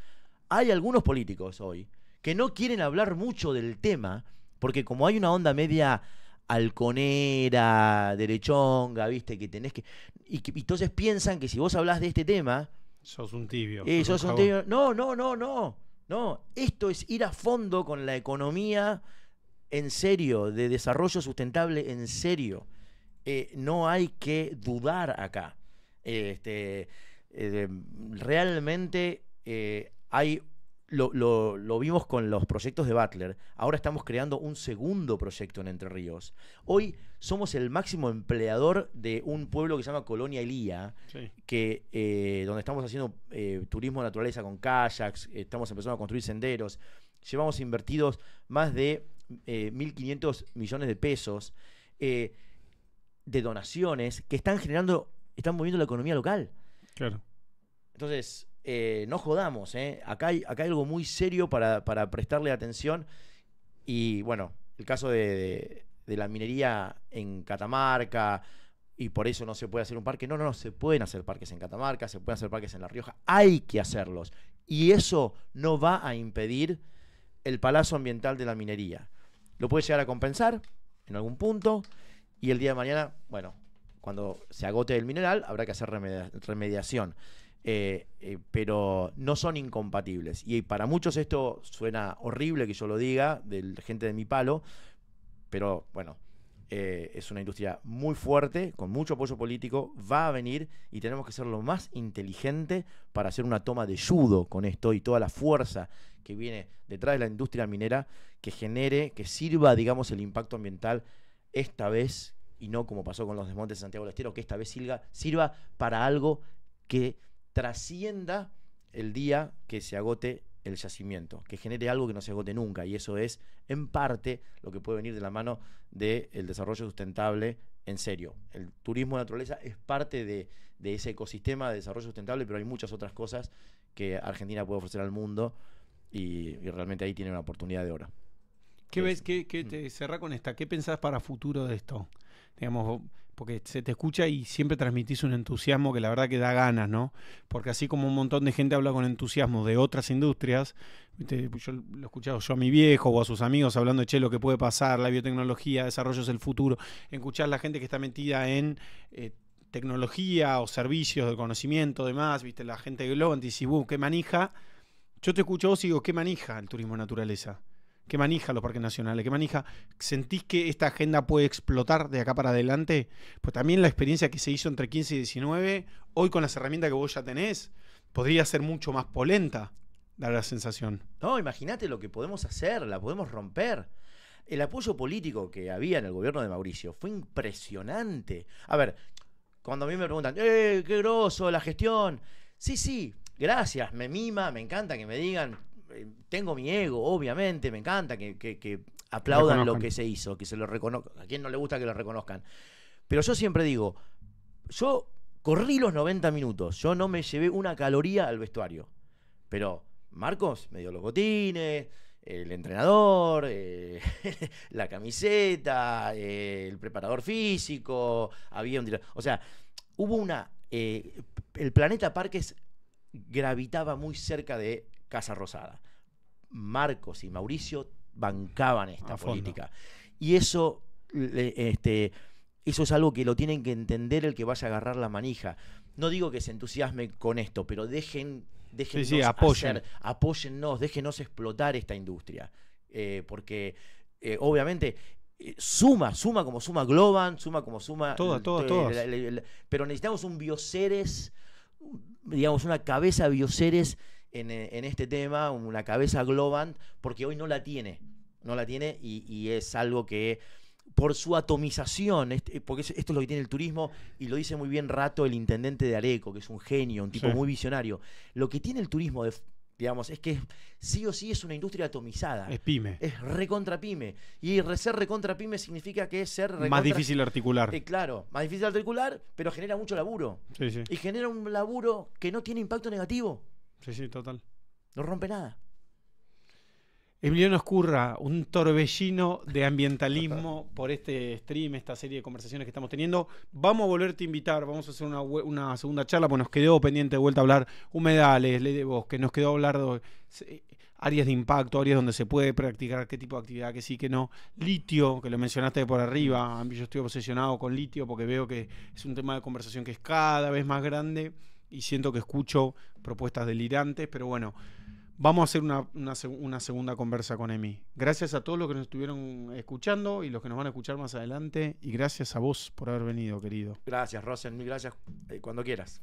hay algunos políticos hoy que no quieren hablar mucho del tema porque como hay una onda media halconera, derechonga, viste, que tenés que... Y, entonces piensan que si vos hablas de este tema... Sos un tibio. Eh, sos un tibio. No, no, no, no. No, esto es ir a fondo con la economía en serio, de desarrollo sustentable en serio. Eh, no hay que dudar acá. Este, eh, realmente hay lo, vimos con los proyectos de Butler, ahora estamos creando un segundo proyecto en Entre Ríos. Hoy somos el máximo empleador de un pueblo que se llama Colonia Elía, que, eh, donde estamos haciendo eh, turismo de naturaleza con kayaks, eh, estamos empezando a construir senderos, llevamos invertidos más de 1.500 millones de pesos de donaciones que están generando, están moviendo la economía local. Claro. Entonces, eh, no jodamos, ¿eh? Acá hay, acá hay algo muy serio para, prestarle atención. Y bueno, el caso de, la minería en Catamarca, y por eso no se puede hacer un parque. No, no, no, se pueden hacer parques en Catamarca, se pueden hacer parques en La Rioja, hay que hacerlos. Y eso no va a impedir el palazo ambiental de la minería. Lo puede llegar a compensar en algún punto, y el día de mañana, bueno, cuando se agote el mineral, habrá que hacer remediación. Eh, eh, pero no son incompatibles. Y para muchos esto suena horrible que yo lo diga, de gente de mi palo, pero bueno, eh, es una industria muy fuerte, con mucho apoyo político, va a venir y tenemos que ser lo más inteligente para hacer una toma de judo con esto y toda la fuerza que viene detrás de la industria minera que genere, que sirva, digamos, el impacto ambiental esta vez y no como pasó con los desmontes de Santiago del Estero, que esta vez sirva, sirva para algo que trascienda el día que se agote el yacimiento, que genere algo que no se agote nunca. Y eso es, en parte, lo que puede venir de la mano del desarrollo sustentable en serio. El turismo de naturaleza es parte de, ese ecosistema de desarrollo sustentable, pero hay muchas otras cosas que Argentina puede ofrecer al mundo y, realmente ahí tiene una oportunidad de oro. ¿Qué ves? ¿Qué, te cerra con esta? ¿Qué pensás para futuro de esto? Digamos, porque se te escucha y siempre transmitís un entusiasmo que la verdad que da ganas, ¿no? Porque así como un montón de gente habla con entusiasmo de otras industrias, yo lo he escuchado yo a mi viejo o a sus amigos hablando de, che, lo que puede pasar, la biotecnología, desarrollos es el futuro, escuchar la gente que está metida en... Eh, tecnología o servicios de conocimiento, demás, viste, la gente de Globant dice, qué manija. Yo te escucho vos y digo, qué manija el turismo naturaleza. ¿Qué manija los parques nacionales, que manija... ¿sentís que esta agenda puede explotar de acá para adelante? Pues también la experiencia que se hizo entre 15 y 19, hoy con las herramientas que vos ya tenés, podría ser mucho más polenta, dar la sensación. No, imagínate lo que podemos hacer, la podemos romper. El apoyo político que había en el gobierno de Mauricio fue impresionante. A ver, cuando a mí me preguntan, ¡eh, qué groso la gestión! Sí, sí, gracias, me mima, me encanta que me digan, eh, tengo mi ego, obviamente, me encanta que, aplaudan lo que se hizo, que se lo reconozcan. ¿A quién no le gusta que lo reconozcan? Pero yo siempre digo, yo corrí los 90 minutos, yo no me llevé una caloría al vestuario. Pero Marcos me dio los botines, el entrenador, eh, la camiseta, eh, el preparador físico, había un... O sea, hubo una... el planeta Parques gravitaba muy cerca de Casa Rosada. Marcos y Mauricio bancaban esta política. Y eso, este, eso es algo que lo tienen que entender el que vaya a agarrar la manija. No digo que se entusiasme con esto, pero dejen, dejen apóyennos, déjenos explotar esta industria. Eh, porque eh, obviamente eh, suma, suma como suma Globan, suma como suma... todo, este, todo, Pero necesitamos un Bioceres, digamos, una cabeza Bioceres eh, en, este tema, una cabeza global, porque hoy no la tiene. No la tiene y, es algo que por su atomización, este, eh, porque esto es lo que tiene el turismo, y lo dice muy bien Rato, el intendente de Areco, que es un genio, un tipo muy visionario. Lo que tiene el turismo, digamos, es que sí o sí es una industria atomizada. Es pyme. Es recontra pyme. Y ser recontra pyme significa que es ser... Más difícil articular. Eh, claro, más difícil articular, pero genera mucho laburo. Y genera un laburo que no tiene impacto negativo. Sí, sí, total. No rompe nada. Emiliano Oscurra un torbellino de ambientalismo por este stream, esta serie de conversaciones que estamos teniendo. Vamos a volverte a invitar, vamos a hacer una, segunda charla, porque nos quedó pendiente de vuelta a hablar humedales, ley de bosque, nos quedó hablar de áreas de impacto, áreas donde se puede practicar qué tipo de actividad, que sí, que no. Litio, que lo mencionaste por arriba, yo estoy obsesionado con litio porque veo que es un tema de conversación que es cada vez más grande y siento que escucho propuestas delirantes, pero bueno, vamos a hacer una, segunda conversa con Emi. Gracias a todos los que nos estuvieron escuchando y los que nos van a escuchar más adelante, y gracias a vos por haber venido, querido. Gracias, Rosen, gracias eh, cuando quieras.